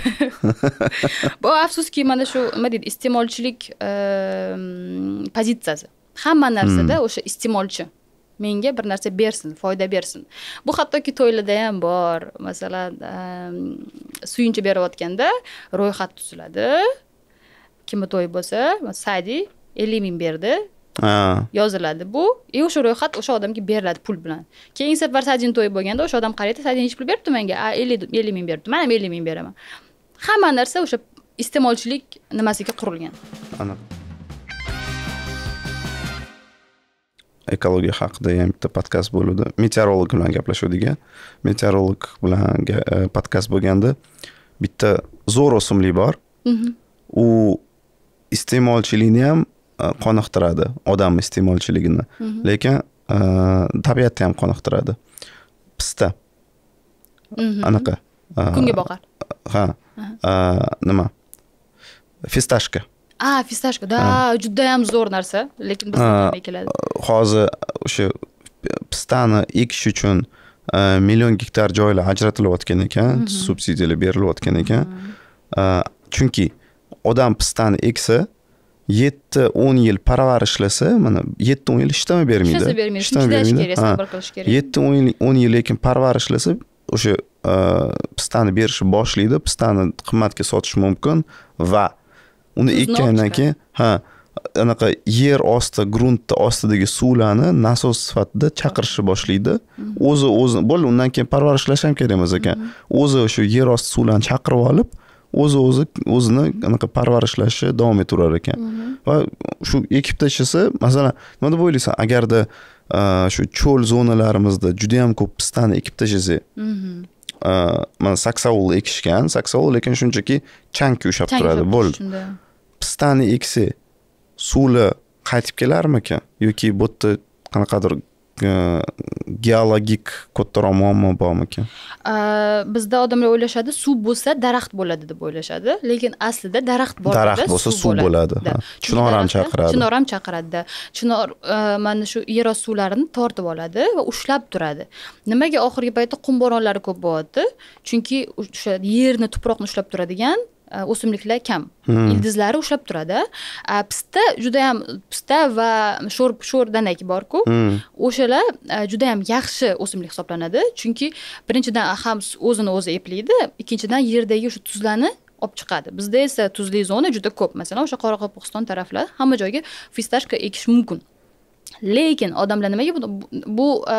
bu afsuski mana shu nima deydi iste'molchilik ehm, pozitsiyasi hamma narsada hmm. o'sha iste'molchi menga bir narsa bersin foyda bersin bu hattoki to'ylarda ham bor masalan suyunchi berayotganda ro'yxat tuziladi kimni to'yi bo'lsa sadi ellik ming berdi yoziladi bu и e, o'sha ro'yxat o'sha odamga beriladi pul bilan keyingi safar sadini to'yi bo'lganda o'sha odam qaraydi sadi hech pul beribdi menga a ellik ming beribdi man ham ellik ming beraman hamma narsa o'sha iste'molchilik nimasiga qurilgan aniq ekologiya haqida ham bitta podkast bo'luvdi meteorolog bilan gaplashuvdik meteorolog bilan e, podkast bo'lganda bitta zo'r o'simlik bor mhm. u iste'molchilikni ham e, qoniqtiradi odamni iste'molchiligini mhm. lekin e, tabiatni ham qoniqtiradi pista mhm. anaqa kunga ha nima fistashka a fistashka да judayam zo'r narsa lekin bizga qanday keladi hozir o'sha pistani ekish uchun million gektar joylar ajratilayotgan ekan subsidiyalar berilayotgan ekan chunki odam pistani eksa yetti o'n yil paravar ishlasa mana yetti o'n yil ishtama bermaydi ishlasa bermaydi ishlama kerak sabr qilish kerak yetti o'n yil o'n yil lekin paravar ishlasa o'sha pistani berishni boshlaydi pistani qimmatga sotish mumkin va uni ekkandan keyin ha anaqa yer osti gruntni ostidagi suvlarni nasos sifatida chaqirishni boshlaydi mhm. o'zi o'zi bo'ldi undan keyin parvarishlash ham kerak emas ekan mhm. o'zi shu yer osti suvlarini chaqirib olib o'zi o'zi o'zini anaqa parvarishlashi davom etaverar ekan mhm. va shu ekib tashlasa masalan nima deb o'ylaysan agarda shu cho'l zonalarimizda juda yam ko'p pistani ekib tashlasak mana saksovul ekishgan saksovul lekin shunchaki chang ushlab turadi bo'ldi pistani egsa suvlar qaytib kelarmikan yoki bu yerda qanaqadir e, geologik kattaroq muammo bormikan bizda odamlar o'ylashadi suv bo'lsa daraxt bo'ladi deb o'ylashadi lekin aslida daraxt bor daraxt bo'lsa suv bo'ladi chinor ham chaqiradi chinor ham chaqiradida chinor mana shu yer osti suvlarini tortib oladi va ushlab turadi nimaga oxirgi paytda qum bo'ronlari ko'p bo'lyapti chunki o'sha yerni tuproqni ushlab turadigan Э, o'simliklar kam ildizlari ushlab turadi э, pista judayam pista va sho'r sho'r danak borku o'shalar э, judayam yaxshi o'simlik hisoblanadi chunki birinchidan ham o'zini o'zi eplaydi ikkinchidan yerdagi o'sha tuzlarni olib chiqadi bizda esa tuzli zona juda ko'p masalan o'sha qoraqalpog'iston taraflar hamma joyga fistashka ekish mumkin lekin odamlar nimaga bu e,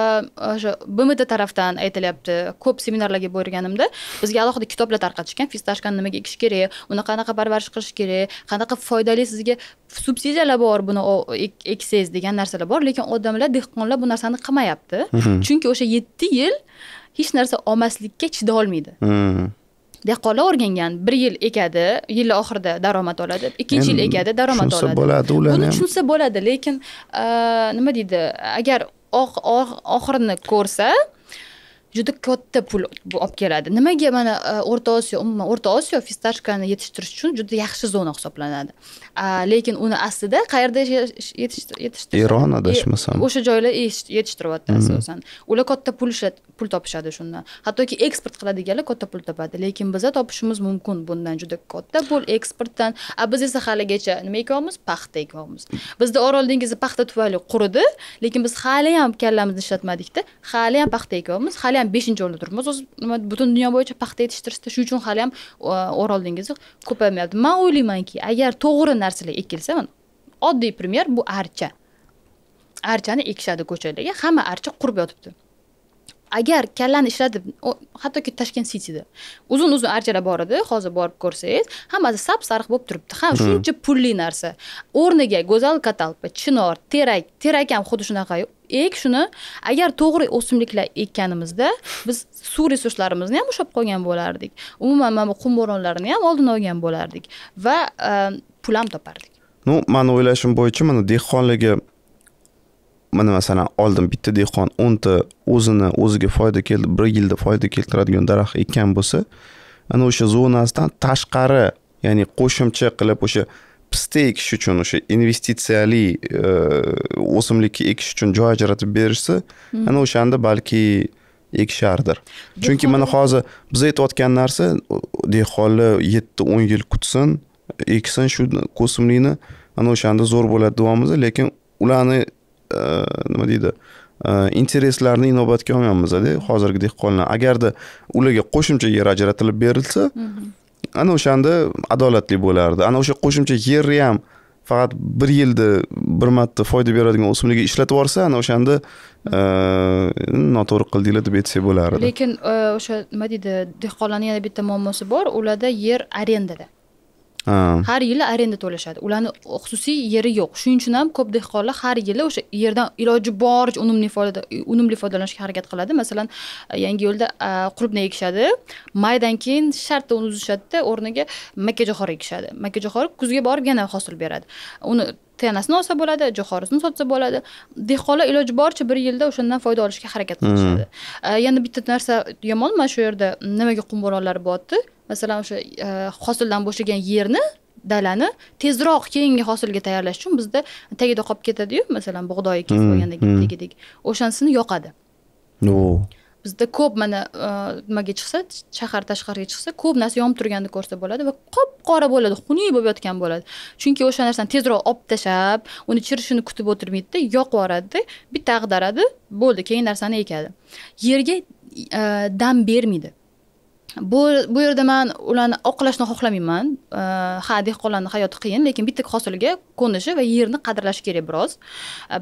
o'sha bmt tarafdan aytilyapti ko'p seminarlarga borganimda bizga alohida kitoblar tarqatishgan fistashkani nimaga ekish kerak uni qanaqa parvarish qilish kerak qanaqa foydali sizga subsidiyalar bor buni eksangiz degan narsalar bor lekin odamlar dehqonlar bu narsani qilmayapti chunki o'sha yetti yil hech narsa olmaslikka chidaolmaydi dehqonlar o'rgangan bir yil ekadi yilni oxirida daromad oladi ikkinchi yil ekadi daromad oladi tushunsa bo'ladi ularni buni tushunsa bo'ladi lekin nima deydi agar oxirini ko'rsa juda katta pul olib keladi nimaga mana e, o'rta osiyo umuman o'rta osiyo fistashkani yetishtirish uchun juda yaxshi zona hisoblanadi lekin uni aslida qayerda yetishtirishadi eron adashmasam o'sha joylar yetishtiryapti mm-hmm. asosan ular katta pul pul topishadi shundan hattoki eksport qiladiganlar katta pul topadi lekin biza topishimiz mumkin bundan juda katta pul eksportdan a biz esa haligacha nima ekyapmiz paxta ekyapmiz bizda orol dengizi paxta tufayli quridi lekin biz hali ham kallamizni ishlatmadikda hali ham paxta ekyapmiz hali ham beshinchi o'rinda turibmiz o'zi nima butun dunyo bo'yicha paxta yetishtirishda shuning uchun hali ham orol dengizi ko'paymayapti man o'ylaymanki agar to'g'ri narsalar ekilsa mana oddiy primer bu archa archani ekishadi ko'chalarga hamma archa qurib yotibdi agar kallani ishlatib hattoki tashkent cityda uzun uzun archalar bor edi hozir borib ko'rsangiz hammasi sap sariq bo'lib turibdi ha hmm. shuncha pulli narsa o'rniga go'zal katalpa chinor terak terak ham xuddi shunaqa ek shuni agar to'g'ri o'simliklar ekkanimizda biz suv resurslarimizni ham ushlab qolgan bo'lardik umuman mana bu qum bo'ronlarini ham oldini olgan bo'lardik va e, pul ham topardik ну mani o'ylashim bo'yicha mana dehqonligi mana masalan oldim bitta dehqon o'nta o'zini o'ziga foyda keldi bir yilda foyda keltiradigan daraxt ekkan bo'lsa ana o'sha zonasidan tashqari ya'ni qo'shimcha qilib o'sha pista ekish uchun o'sha investitsiyali e, o'simlikni ekish uchun joy ajratib berishsa hmm. ana o'shanda balki ekishardir chunki mana hozir biz aytayotgan narsa dehqonlar yetti o'n yil kutsin eksin shu o'simlikni ana o'shanda zo'r bo'ladi deyapmiz lekin ularni nima deydi e, intereslarni inobatga olmayapmizda hozirgi dehqonlar agarda ularga qo'shimcha yer ajratilib berilsa mm-hmm. ana o'shanda adolatli bo'lardi ana o'sha qo'shimcha yerni ham faqat bir yilda bir marta foyda beradigan o'simligi ishlatib yuborsa ana o'shanda e, noto'g'ri qildinglar deb aytsak bo'lardi lekin e, o'sha nima deydi dehqonlarni yana bitta muammosi bor ularda yer arendada har yili arenda to'lashadi ularni xususiy yeri yo'q shuning uchun ham ko'p dehqonlar har yili o'sha yerdan iloji boricha unumli foyda unumli foydalanishga harakat qiladi masalan e, yangi yo'lda e, qulupnay ekishadi maydan keyin shartta uni uzishadida o'rniga makkajo'xori ekishadi makkajo'xori kuzga borib yana hosil beradi uni tiyanasini olsa bo'ladi jo'xorisini sotsa bo'ladi dehqonlar iloji boricha bir yilda o'shandan foyda olishga harakat hmm. qilishadi e, yana bitta narsa yomon mana shu yerda nimaga qumboronlar bo'lyapti masalan o'sha e, hosildan bo'shagan yerni dalani tezroq keyingi hosilga tayyorlash uchun bizda tagida qolib ketadiyu masalan bug'doy kesib hmm, keyin hmm. tagidagi o'shanisini yoqadi bizda ko'p mana e, nimaga chiqsa shahar tashqariga chiqsa ko'p narsa yonib turganini ko'rsa bo'ladi va qop qora bo'ladi xunuk bo'lib yotgan bo'ladi chunki o'sha narsani tezroq olib tashlab uni chirishini kutib o'tirmaydida yoqib yuboradida bitta ag'daradi bo'ldi keyin narsani ekadi yerga e, dam bermaydi bu bu yerda man ularni oqlashni xohlamayman ha dehqonlarni hayoti qiyin lekin bitta hosilga ko'nishi va yerni qadrlashi kerak biroz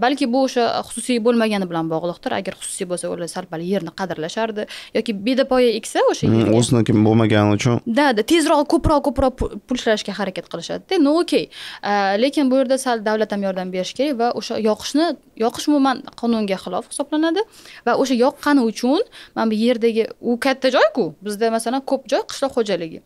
balki bu o'sha xususiy bo'lmagani bilan bog'liqdir agar xususiy bo'lsa ular sal pal yerni qadrlashardi yoki bedapoya eksa o'sha hmm, o'ziniki bo'lmagani uchun да да tezroq ko'proq ko'proq pul ishlashga harakat qilishadida ну окей lekin bu yerda sal davlat ham yordam berishi kerak va o'sha yoqishni yoqish umuman qonunga xilof hisoblanadi va o'sha yoqqani uchun mana bu yerdagi u katta joyku bizda masalan ko'p joy qishloq xo'jaligi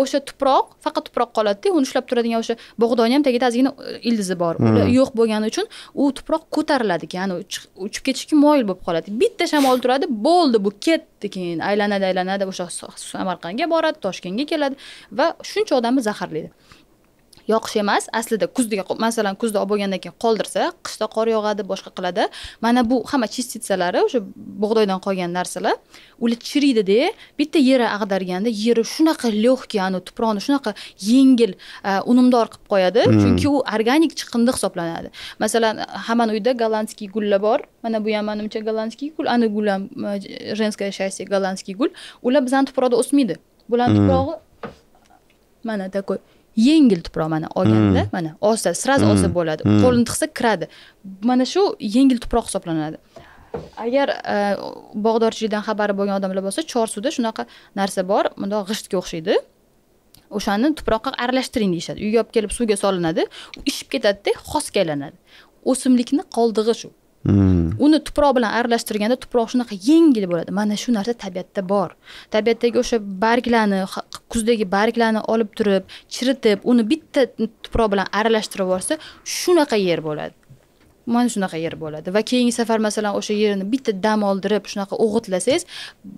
o'sha tuproq faqat tuproq qoladida uni ushlab turadigan o'sha bug'doyni ham tagida ozgina ildizi bor hmm. yo'q bo'lgani uchun u tuproq ko'tariladi keyin uchib ketishga moyil bo'lib qoladi bitta shamol turadi bo'ldi bu ketdi keyin aylanadi aylanadi o'sha samarqandga boradi toshkentga keladi va shuncha odamni zaharlaydi yoqish emas aslida kuzda masalan kuzda olib bo'lgandan keyin qoldirsa qishda qor yog'adi boshqa qiladi mana bu hamma частицалari o'sha bug'doydan qolgan narsalar ular chiriydida bitta yeri ag'darganda yeri shunaqa легкий ani tuproqni shunaqa yengil e, unumdor qilib qo'yadi hmm. chunki u organik chiqindi hisoblanadi masalan hammani uyida gollandskiy gullar bor mana bu ham manimcha gollandskiy gul ana gul ham e, женское счастье gollandskiy gul ular bizani tuproqda o'smaydi bularni hmm. tuprog'i mana такой yengil tuproq mana olganda hmm. mana osa сразу osa hmm. bo'ladi hmm. qo'lni tiqsa kiradi mana shu yengil tuproq hisoblanadi agar e, bog'dorchilikdan xabari bo'lgan odamlar bo'lsa chorsuvda shunaqa narsa bor bundoq g'ishtga o'xshaydi o'shani tuproqqa aralashtiring deyishadi uyga olib kelib suvga solinadi u ishib ketadida xosga aylanadi o'simlikni qoldig'i shu Hmm. uni tuproq bilan aralashtirganda tuproq shunaqa yengil bo'ladi mana shu narsa tabiatda bor tabiatdagi o'sha barglarni kuzdagi barglarni olib turib chiritib uni bitta tuproq bilan aralashtirib yuborsa shunaqa yer bo'ladi mana shunaqa yer bo'ladi va keyingi safar masalan o'sha yerini bitta dam oldirib shunaqa o'g'itlasangiz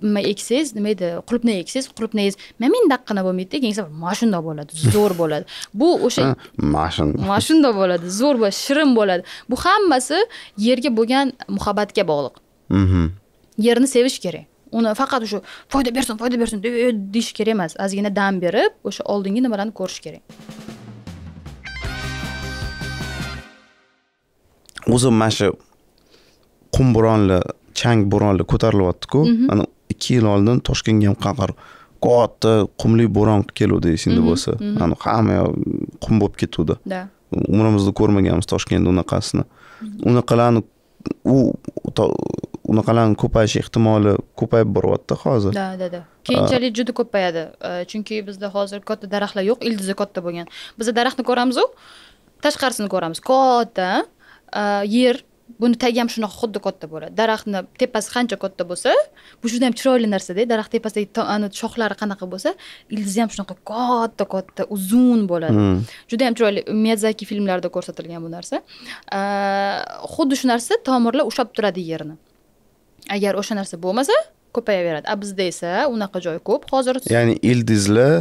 nima eksangiz nima edi qulupnay eksangiz qulupnayngiz mana bundaqqina bo'lmaydida keyingi safar mana shundoq bo'ladi zo'r bo'ladi bu o'sha mana shundoq mana shundoq bo'ladi zo'r bo'ladi shirin bo'ladi bu hammasi yerga bo'lgan muhabbatga bog'liq mhm. yerni sevish kerak uni faqat o'sha foyda bersin foyda bersin e, deyish kerak emas ozgina dam berib o'sha oldingi nimalarni ko'rish kerak o'zi mana shu qum bo'ronli chang bo'ronli ko'tarilyaptiku mhm. ana ikki yil oldin toshkentga ham qanaqadir katta qumli bo'ron keluvdi esingda mhm, bo'lsa mhm. ana hamma yoq qum bo'lib ketuvdi да umrimizda ko'rmaganmiz toshkentda unaqasini unaqalarni u unaqalarni ko'payish ehtimoli ko'payib boryapti hozir да да да keyinchalik juda ko'payadi chunki bizda hozir katta daraxtlar yo'q ildizi katta bo'lgan biza daraxtni ko'ramizu tashqarisini ko'ramiz katta yer buni tagi ham shunaqa xuddi katta bo'ladi daraxtni tepasi qancha katta bo'lsa bu juda yam chiroyli narsada daraxt tepasidagi shoxlari qanaqa bo'lsa ildizi ham shunaqa katta katta uzun bo'ladi juda yam chiroyli miyazaki filmlarda ko'rsatilgan bu narsa xuddi shu narsa tomirlar ushlab turadi yerni agar o'sha narsa bo'lmasa ko'payaveradi a bizda esa unaqa joy ko'p hozir ya'ni ildizlar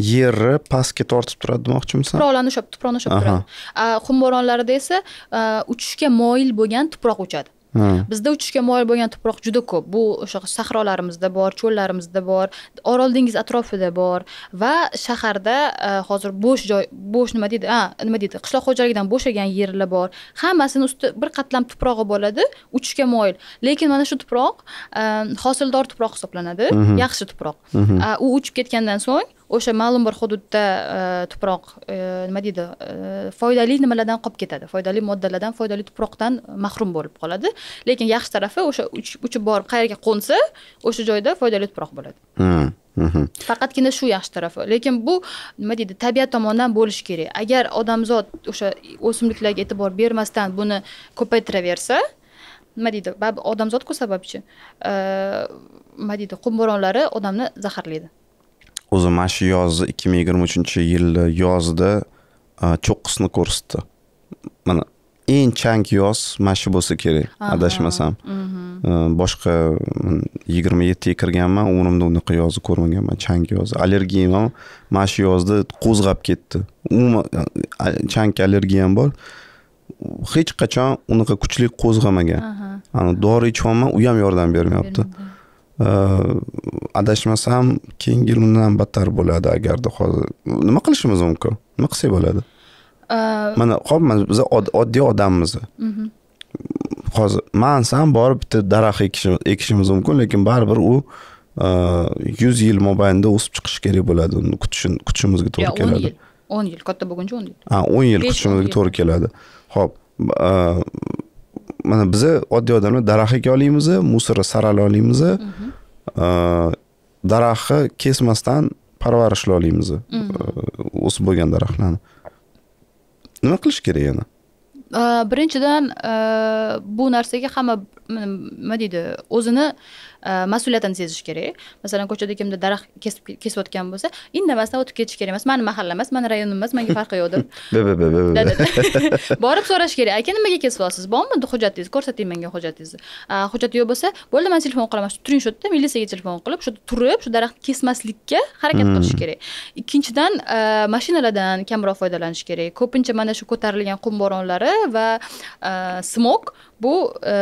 yerni pastga tortib turadi demoqchimisan tuproqlarni ushlab tuproqni ushlab turadi qum bo'ronlarida esa uchishga moyil bo'lgan tuproq uchadi bizda uchishga moyil bo'lgan tuproq juda ko'p bu o'sha sahrolarimizda bor cho'llarimizda bor orol dengiz atrofida bor va shaharda hozir bo'sh joy bo'sh nima deydi a nima deydi qishloq xo'jaligidan bo'shagan yerlar bor hammasini usti bir qatlam tuprog'i bo'ladi uchishga moyil lekin mana shu tuproq hosildor tuproq hisoblanadi mhmm. yaxshi tuproq mhmm. u uchib ketgandan so'ng o'sha ma'lum bir hududda e, tuproq e, nima deydi e, foydali nimalardan qolib ketadi foydali moddalardan foydali tuproqdan mahrum bo'lib qoladi lekin yaxshi tarafi o'sha uchib borib qayerga qo'nsa o'sha joyda foydali tuproq bo'ladi faqatgina shu yaxshi tarafi lekin bu nima deydi tabiat tomonidan bo'lishi kerak agar odamzod o'sha o'simliklarga e'tibor bermasdan buni ko'paytiraversa nima deydi odamzod ku sababchi nima deydi qumboronlari odamni zaharlaydi o'zi mana shu yozni ikki ming yigirma uchinchi yilni yozida cho'qqisini ko'rsatdi mana eng chang yoz mana shu bo'lsa kerak adashmasam mhm. boshqa yigirma yettiga kirganman umrimda unaqa yozni ko'rmaganman chang yoz allergiyam ham mana shu yozda qo'zg'ab ketdi umuman changga allergiyam bor hech qachon unaqa kuchli qo'zg'amagan dori ichyapman u ham yordam bermayapti Э, adashmasam keyingi yil undan battar bo'ladi agarda hozir nima qilishimiz mumkin nima qilsak bo'ladi э, mana hopmiz biz oddiy odammiz hozir san borib bitta daraxt ekishimiz mumkin lekin baribir u э, yuz yil mobaynida o'sib chiqishi kerak bo'ladi uni kutishimizga to'g'ri keladi o'n yil katta bo'lguncha o'n yil ha o'n yil kutishimizga to'g'ri keladi ho'p mana biza oddiy odamlar daraxt eka olamiz musorni saralab olamiz mhm. daraxtni kesmasdan parvarishlay olamiz mhm. o'sib bo'lgan daraxtlarni nima qilish kerak yana birinchidan bu narsaga hamma nima deydi o'zini e, mas'uliyatini sezish kerak masalan ko'chada kimdir daraxt kesib kesayotgan bo'lsa indamasdan o'tib ketish kerak emas mani mahallam emas mani rayonim emas manga farqi yo'q deb borib so'rash kerak aka nimaga kesyapsiz bormi hujjatingiz ko'rsating menga hujjatingizni hujjati yo'q bo'lsa bo'ldi man telefon qilaman turing shu yerda militsiyaga telefon qilib shu yerda turib shu daraxtni kesmaslikka harakat qilish hmm. kerak ikkinchidan e, mashinalardan kamroq foydalanish kerak ko'pincha mana shu ko'tarilgan qum bo'ronlari va e, smog bu e,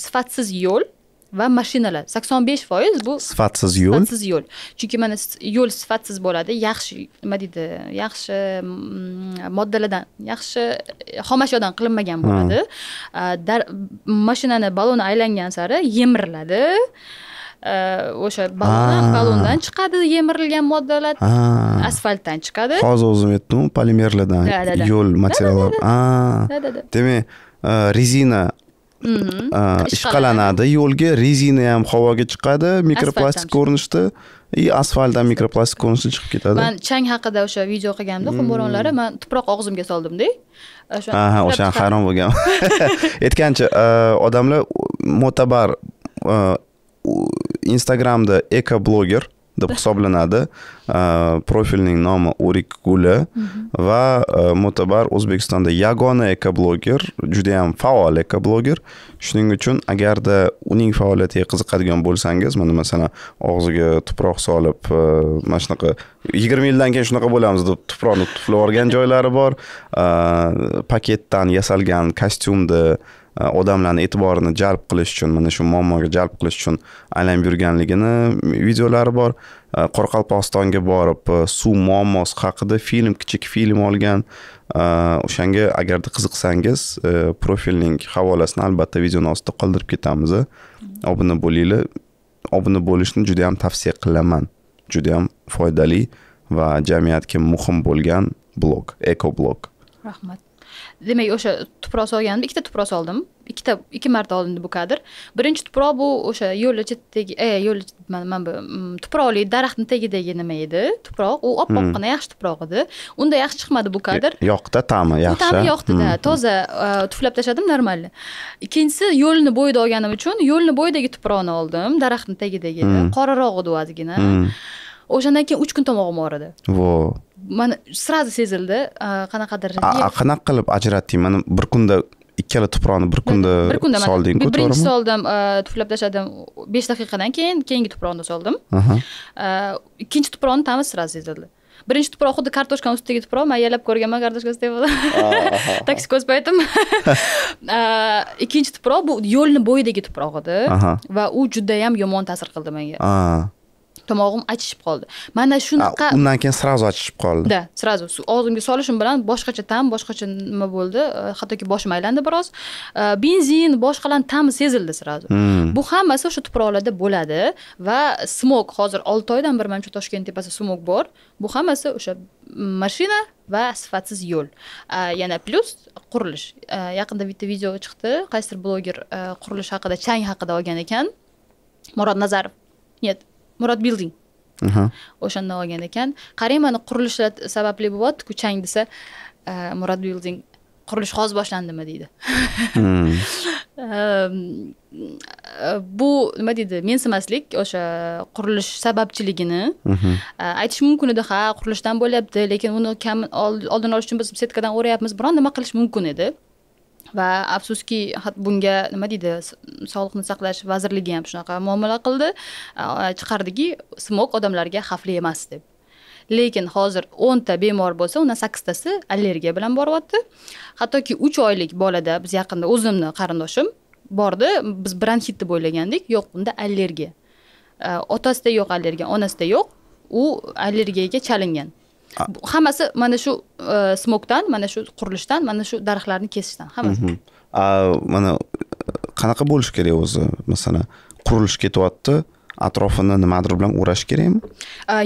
sifatsiz yo'l va mashinalar sakson besh foiz bu sifatsiz yo'l sifatsiz yo'l chunki mana yo'l sifatsiz bo'ladi yaxshi nima deydi yaxshi mm, moddalardan yaxshi e, xomashyodan qilinmagan bo'ladi hmm. mashinani baloni aylangan sari yemiriladi e, o'sha balondan ah. balondan chiqadi yemirilgan moddalar ah. asfaltdan chiqadi hozir o'zim aytdimu polimerlardan yo'l materiallari ah. demak rezina ishqalanadi yo'lga rezina ham havoga chiqadi mikroplastik ko'rinishda и asfaltdan mikroplastik ko'rinishda chiqib ketadi man chang haqida o'sha video qilgandim qum bo'ronlari man tuproq og'zimga soldimda ha o'shani hayron bo'lganman aytgancha odamlar mo'tabar instagramda eko bloger deb hisoblanadi profilning nomi o'rik guli va mo'tabar o'zbekistonda yagona ekobloger judayam faol ekobloger shuning uchun agarda uning faoliyatiga qiziqadigan bo'lsangiz mana masalan og'ziga tuproq solib mana shunaqa yigirma yildan keyin shunaqa bo'lamiz deb tuproqni tuflab yuborgan joylari bor paketdan yasalgan kostyumni Э, odamlarni e'tiborini jalb qilish uchun mana shu muammoga jalb qilish uchun aylanib yurganligini videolari bor э, qoraqalpog'istonga borib э, suv muammosi haqida film kichik film olgan o'shanga agarda qiziqsangiz profilning havolasini albatta videoni ostida qoldirib ketamiz obuna bo'linglar obuna bo'lishni juda yam tavsiya qilaman juda yam foydali va jamiyatga muhim bo'lgan blog eko blog rahmat demak o'sha tuproq solganimda ikkita tuproq soldim ikkita ikki marta olindi bu kadr birinchi tuproq bu o'sha yo'lni chetidagi e, yo'lni mana bu mm, tuproqli daraxtni tagidagi nima edi tuproq u oppoqqina hmm. yaxshi tuproq edi unda yaxshi chiqmadi bu kadr yoqdi ta'mi yaxshi ta'mi yoqdida hmm. toza e, tuflab tashladim normalni ikkinchisi yo'lni bo'yida olganim uchun yo'lni bo'yidagi tuproqni oldim daraxtni tagidagi qora hmm. qoraroq edi u ozgina o'shandan keyin uch kun tomog'im og'ridi vo mana сразу sezildi qanaqadir qanaqa qilib ajratding mana bir kunda ikkala tuproqni bir kunda bir kunda soldingku to'g'rimi birinchi soldim tuflab tashladim besh daqiqadan keyin keyingi tuproqni soldim ikkinchi tuproqni ta'mi сразу sezildi birinchi tuproq xuddi kartoshkani ustidagi tuproq man yalab ko'rganman kartoshka ustidagi toksikoz paytim ikkinchi tuproq bu yo'lni bo'yidagi tuproq edi va u judayam yomon ta'sir qildi menga tomog'im achishib qoldi mana shunaqa undan keyin сразу achishib qoldi да сразу og'zimga solishim bilan boshqacha ta'm boshqacha nima bo'ldi e, hattoki boshim aylandi biroz e, benzin boshqalarni ta'mi sezildi сразу hmm. bu hammasi o'sha tuproqlarda bo'ladi va smog hozir olti oydan bir manimcha toshkent tepasida smog bor bu hammasi o'sha mashina va sifatsiz yo'l e, yana plyus qurilish yaqinda bitta video chiqdi qaysidir bloger qurilish haqida chang haqida olgan ekan murod nazarov нет murod building o'shanda olgan ekan qarang mana qurilishlar sababli bo'lyaptiku chang desa e, murod building qurilish hozir boshlandimi deydi hmm. e, bu nima deydi mensimaslik o'sha qurilish sababchiligini mhm. e, aytish mumkin edi ha qurilishdan bo'lyapti lekin uni kam oldini olish uchun biz setkadan o'rayapmiz biron nima qilish mumkin edi va afsuski bunga nima deydi sog'liqni saqlash vazirligi ham shunaqa muomala qildi chiqardiki smog odamlarga xavfli emas deb lekin hozir o'nta bemor bo'lsa undan sakkiztasi allergiya bilan boryapti hattoki uch oylik bolada biz yaqinda o'zimni qarindoshim bordi biz bronxit deb o'ylagandik yo'q bunda allergiya otasida yo'q allergiya onasida yo'q u allergiyaga chalingan hammasi mana shu e, smokdan mana shu qurilishdan mana shu daraxtlarni kesishdan hammasi mhmm. mana e, qanaqa bo'lishi kerak o'zi masalan qurilish ketyapti atrofini nimadir bilan o'rash kerakmi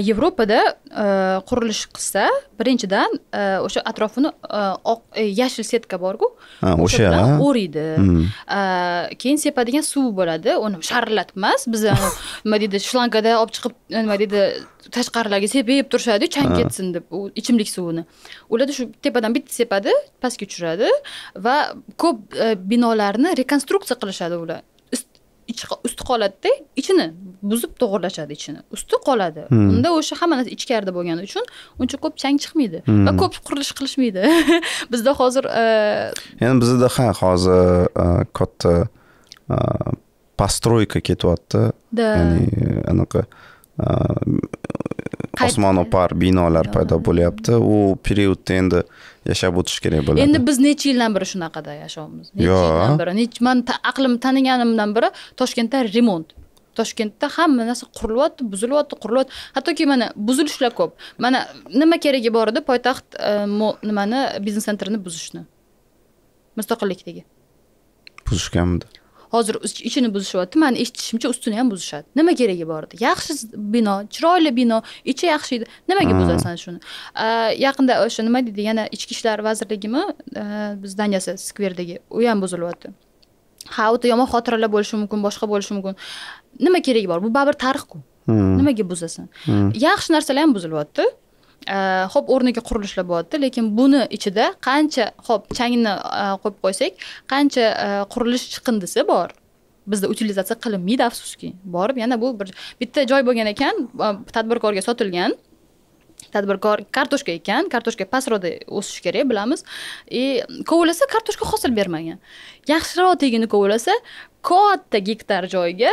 yevropada э, э, qurilish qilsa birinchidan э, o'sha atrofini oq yashil setka borku o'sha bilan o'raydi hmm. keyin sepadigan suv bo'ladi uni sharillatib emas biza nima deydi shlangada olib chiqib nima deydi tashqarilarga sepib turishadiyu chang ketsin deb u ichimlik suvini ularda shu tepadan bitta sepadi pastga tushiradi va ko'p e, binolarni rekonstruksiya qilishadi ular ich usti qoladida ichini buzib to'g'irlashadi ichini usti qoladi hmm. unda o'sha hamma narsa ichkarida bo'lgani uchun uncha ko'p chang chiqmaydi va hmm. ko'p qurilish qilishmaydi bizda hozir e, endi bizda ha hozir e, katta постройка e, ketyapti ya'ni anaqa osmono'par binolar paydo bo'lyapti u periodda endi yashab o'tish kerak bo'ladi endi biz necha yildan beri shunaqada yashayapmiz necha yildan beri necha man aqlim taniganimdan beri toshkentda remont toshkentda hamma narsa qurilyapti buzilyapti qurilyapti hattoki mana buzilishlar ko'p mana nima keragi bor edi poytaxt e, nimani biznes sentrini buzishni mustaqillikdagi buzishganmidi hozir ichini buzishyapti mani eshitishimcha ustini ham buzishadi nima keragi bor edi yaxshi bino chiroyli bino ichi yaxshi edi nimaga hmm. buzasan shuni yaqinda o'sha nima deydi yana ichki ishlar vazirligimi biz daniyasi skverdagi u ham buzilyapti ha u yomon xotiralar bo'lishi mumkin boshqa bo'lishi mumkin nima keragi bor bu baribir tarixku hmm. nimaga buzasan hmm. yaxshi narsalar ham buzilyapti ho'p э, o'rniga qurilishlar bo'lyapti lekin buni ichida qancha ho'p changni э, qo'yib qo'ysak qancha э, qurilish chiqindisi bor bizda utilizatsiya qilinmaydi afsuski borib yana bu bir bitta joy bo'lgan ekan tadbirkorga sotilgan tadbirkor kartoshka ekan kartoshka pastroqda o'sishi kerak bilamiz и kovlasa kartoshka hosil bermagan yaxshiroq tegini kovlasa katta gektar joyga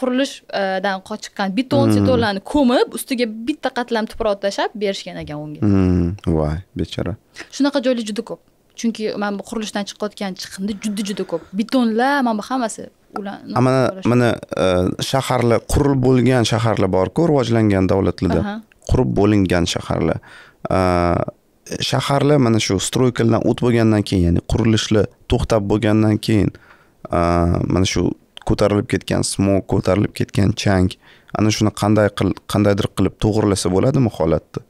qurilishdan qochiqqan beton setonlarni hmm. ko'mib ustiga bitta qatlam tuproq tashlab berishgan ekan unga hmm, voy bechora shunaqa joylar juda ko'p chunki mana bu qurilishdan chiqayotgan chiqindi juda juda ko'p betonlar mana bu hammasi ular mana mana e, shaharlar qurilib bo'lgan shaharlar borku rivojlangan davlatlarda qurib bo'lingan shaharlar e, shaharlar mana shu stroykalardan o'tib bo'lgandan keyin ya'ni qurilishlar to'xtab bo'lgandan keyin mana shu ko'tarilib ketgan smog ko'tarilib ketgan chang ana shuni qanday qandaydir qilib to'g'irlasa bo'ladimi holatni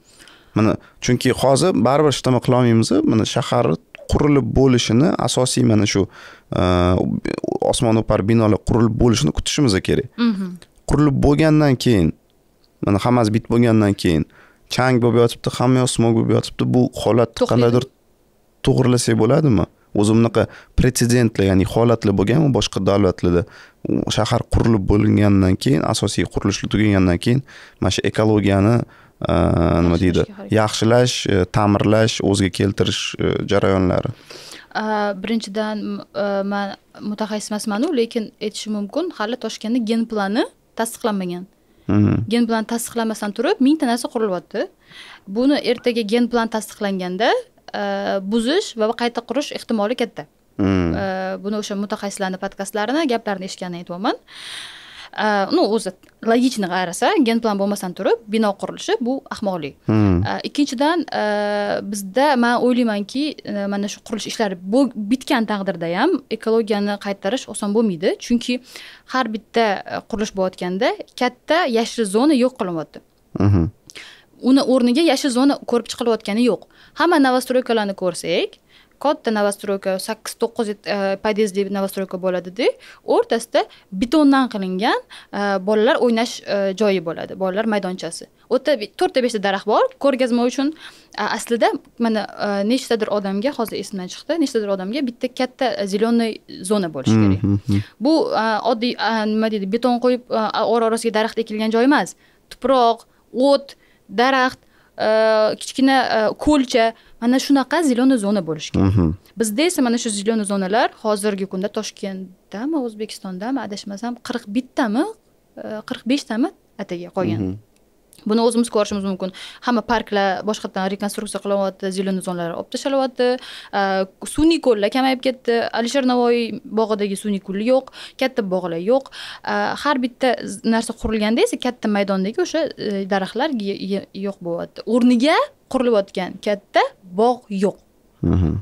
mana chunki hozir baribir hech nima qilolmaymiz mana shaharni qurilib bo'lishini asosiy mana shu e, osmon o'par binolar qurilib bo'lishini kutishimiz kerak mhm. qurilib bo'lgandan keyin mana hammasi bit bo'lgandan keyin chang bo'lib yotibdi hamma yoq smog bo'lib yotibdi bu holatni qandaydir to'g'irlasak bo'ladimi o'zi bunaqa pretsedentli ya'ni holatlar bo'lgan u boshqa davlatlarda shahar qurilib bo'lingandan keyin asosiy qurilishlar tugagandan keyin mana shu ekologiyani nima deydi yaxshilash e, ta'mirlash o'ziga keltirish e, jarayonlari birinchidan e, man mutaxassis emasmanu lekin aytishim mumkin hali toshkentda gen plani tasdiqlanmagan mm-hmm. gen plan tasdiqlanmasdan turib mingta narsa qurilyapti buni ertaga gen plan tasdiqlanganda Э, buzish va qayta qurish ehtimoli katta hmm. э, buni o'sha mutaxassislarni podkastlarini gaplarini eshitganini aytyapman э, ну o'zi logichni qarasa gen plan bo'lmasdan turib bino qurilishi bu ahmoqlik hmm. ikkinchidan bizda man o'ylaymanki e, mana shu qurilish ishlari bitgan taqdirda ham ekologiyani qaytarish oson bo'lmaydi chunki har bitta e, qurilish bo'layotganda katta yashil zona yo'q qilinyapti mm-hmm. uni o'rniga yashil zona ko'rib chiqilayotgani yo'q hamma novostroykalarni ko'rsak katta novostroyka sakkiz to'qqiz подъездli e, novostroyka bo'ladida o'rtasida betondan qilingan e, bolalar o'ynash e, joyi bo'ladi bolalar maydonchasi u yerda to'rtta beshta daraxt bor ko'rgazma uchun aslida mana nechtadir odamga hozir esimdan chiqdi nechtadir odamga bitta katta зеленый zona bo'lishi mm-hmm. kerak bu oddiy nima deydi beton qo'yib ora orasiga daraxt ekilgan joy emas tuproq o't daraxt e, kichkina e, ko'lcha mana shunaqa зеленый zona bo'lishi kerak mhm. bizda esa mana shu зеленый zonalar hozirgi kunda toshkentdami o'zbekistondami adashmasam qirq bittami e, qirq beshtami atigi qolgan mhm. buni o'zimiz ko'rishimiz mumkin hamma parklar boshqatdan rekonstruksiya qilinyapti зеленый zonalar olib tashlanyapti sun'iy ko'llar kamayib ketdi alisher navoiy bog'idagi sun'iy ko'l yo'q katta bog'lar yo'q har bitta narsa qurilganda esa katta maydondagi o'sha e, daraxtlar yo'q bo'lyapti o'rniga qurilayotgan katta bog' yo'q mm-hmm.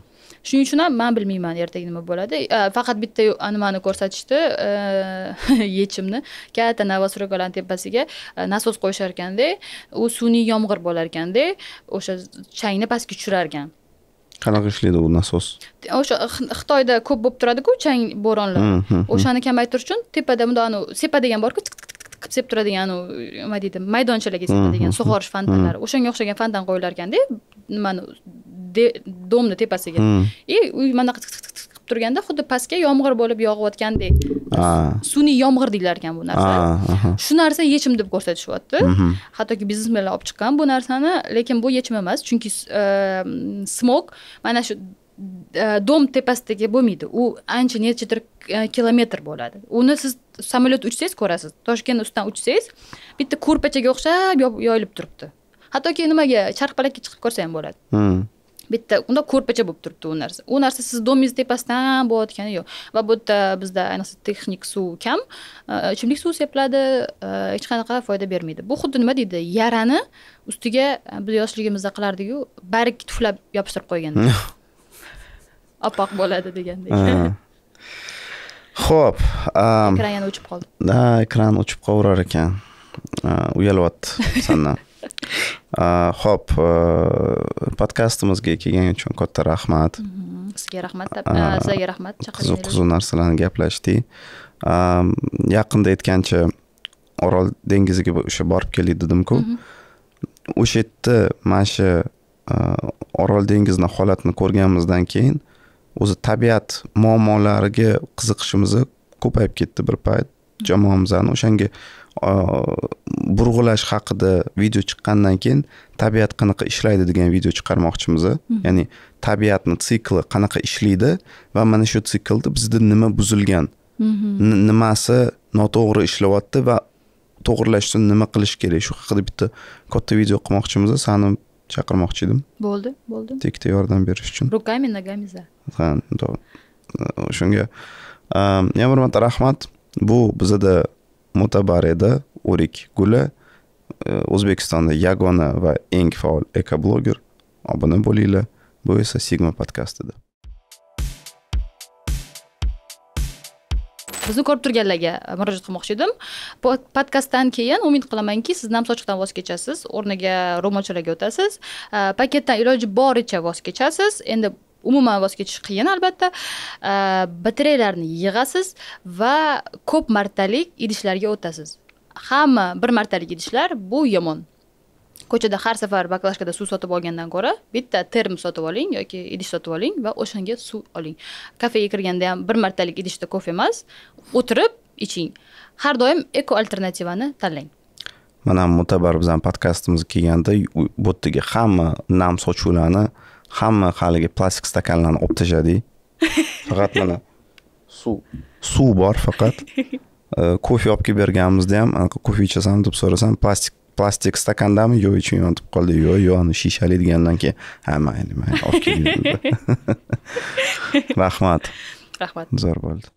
shuning uchun ham man bilmayman ertaga nima bo'ladi e, faqat bitta nimani ko'rsatishdi e, yechimni katta novostroykalarni tepasiga e, nasos qo'yishar ekanda u sun'iy yomg'ir bo'lar ekanda o'sha changni pastga tushirar ekan qanaqa ishlaydi u nasos o'sha xitoyda ko'p bo'lib turadiku chang bo'ronlar mm-hmm, mm-hmm. o'shani kamaytirish uchun tepada bundoq anavi sepa degan borku qilib sepib turadigan nima deydi maydonchalarga sepadigan mm-hmm, sug'orish fontanlari o'shanga o'xshagan fontan qo'yilar ekanda nimani domni tepasiga и manaqa tiq tiq qilib turganda xuddi pastga yomg'ir bo'lib yog'ayotgandek sun'iy yomg'ir deyilar ekan bu narsa shu narsa yechim deb ko'rsatishyapti mhm. hattoki biznesmenlar olib chiqqan bu narsani lekin bu yechim emas chunki ehm, smog mana shu e, dom tepasidagi bo'lmaydi u ancha nechadir e, kilometr bo'ladi uni siz samolyot uchsangiz ko'rasiz toshkent ustidan uchsangiz bitta ko'rpachaga o'xshab yoyilib turibdi hattoki nimaga charxpalakka chiqib ko'rsa ham bo'ladi hmm. bitta unda ko'rpacha bo'lib turibdi u narsa u narsa sizni domingizni tepasidan bo'layotgani yo'q va bu yerda bizda ayniqsa texnik suv kam e, ichimlik suvi sepiladi e, hech qanaqa foyda bermaydi bu xuddi nima deydi yarani ustiga e, biz yoshligimizda qilardiku barik tuflab yopishtirib qo'ygan oppoq bo'ladi degandek ho'p ekran yana o'chib qoldi ha ekran o'chib qolaverar ekan uyalyapti sandan ho'p podkastimizga kelgani uchun katta rahmat sizga rahmat sizlarga rahmat qiziq qiziq narsalarni gaplashdik yaqinda aytgancha orol dengiziga o'sha borib keldik dedimku o'sha yerda mana shu orol dengizini holatini ko'rganimizdan keyin o'zi tabiat muammolariga qiziqishimiz ko'payib ketdi bir payt jamoamizni o'shanga burg'ulash haqida video chiqqandan keyin tabiat qanaqa ishlaydi degan video chiqarmoqchimiz ya'ni tabiatni sikli qanaqa ishlaydi va mana shu siklda bizda nima buzilgan nimasi noto'g'ri ishlayapti va to'g'irlash uchun nima qilish kerak shu haqida bitta katta video qilmoqchimiz sani chaqirmoqchi edim bo'ldi bo'ldi tekda yordam berish uchun руками ногами за ha e, shunga yana bir marta rahmat bu bizada mutabarrida o'rik guli e, o'zbekistonda yagona va eng faol ekobloger obuna bo'linglar bu esa sigma podkastida bizni ko'rib turganlarga e, murojaat qilmoqchi edim podkastdan keyin umid qilamanki siz nam sochiqdan voz kechasiz o'rniga ro'molchalarga o'tasiz e, paketdan iloji boricha voz kechasiz endi umuman voz kechish qiyin albatta batareyalarni yig'asiz va ko'p martalik idishlarga o'tasiz hamma bir martalik idishlar bu yomon ko'chada har safar baklashkada suv sotib olgandan ko'ra bitta termos sotib oling yoki idish sotib oling va o'shanga suv oling kafega kirganda ham bir martalik idishda kofe emas o'tirib iching har doim eko alternativani tanlang mana mutabar bizani podkastimizga kelganda bu yerdagi hamma nam sochuvlarni hamma haligi plastik stakanlarni olib tashladik faqat mana suv suv bor faqat э, kofe olib kelib berganimizda ham kofe ichasanmi deb so'rasam plastik plastik stakandami yo'q ichmayman deb qoldi yo'q yo'q shishali degandan keyin ha mayli mayli olib keling rahmat rahmat zo'r bo'ldi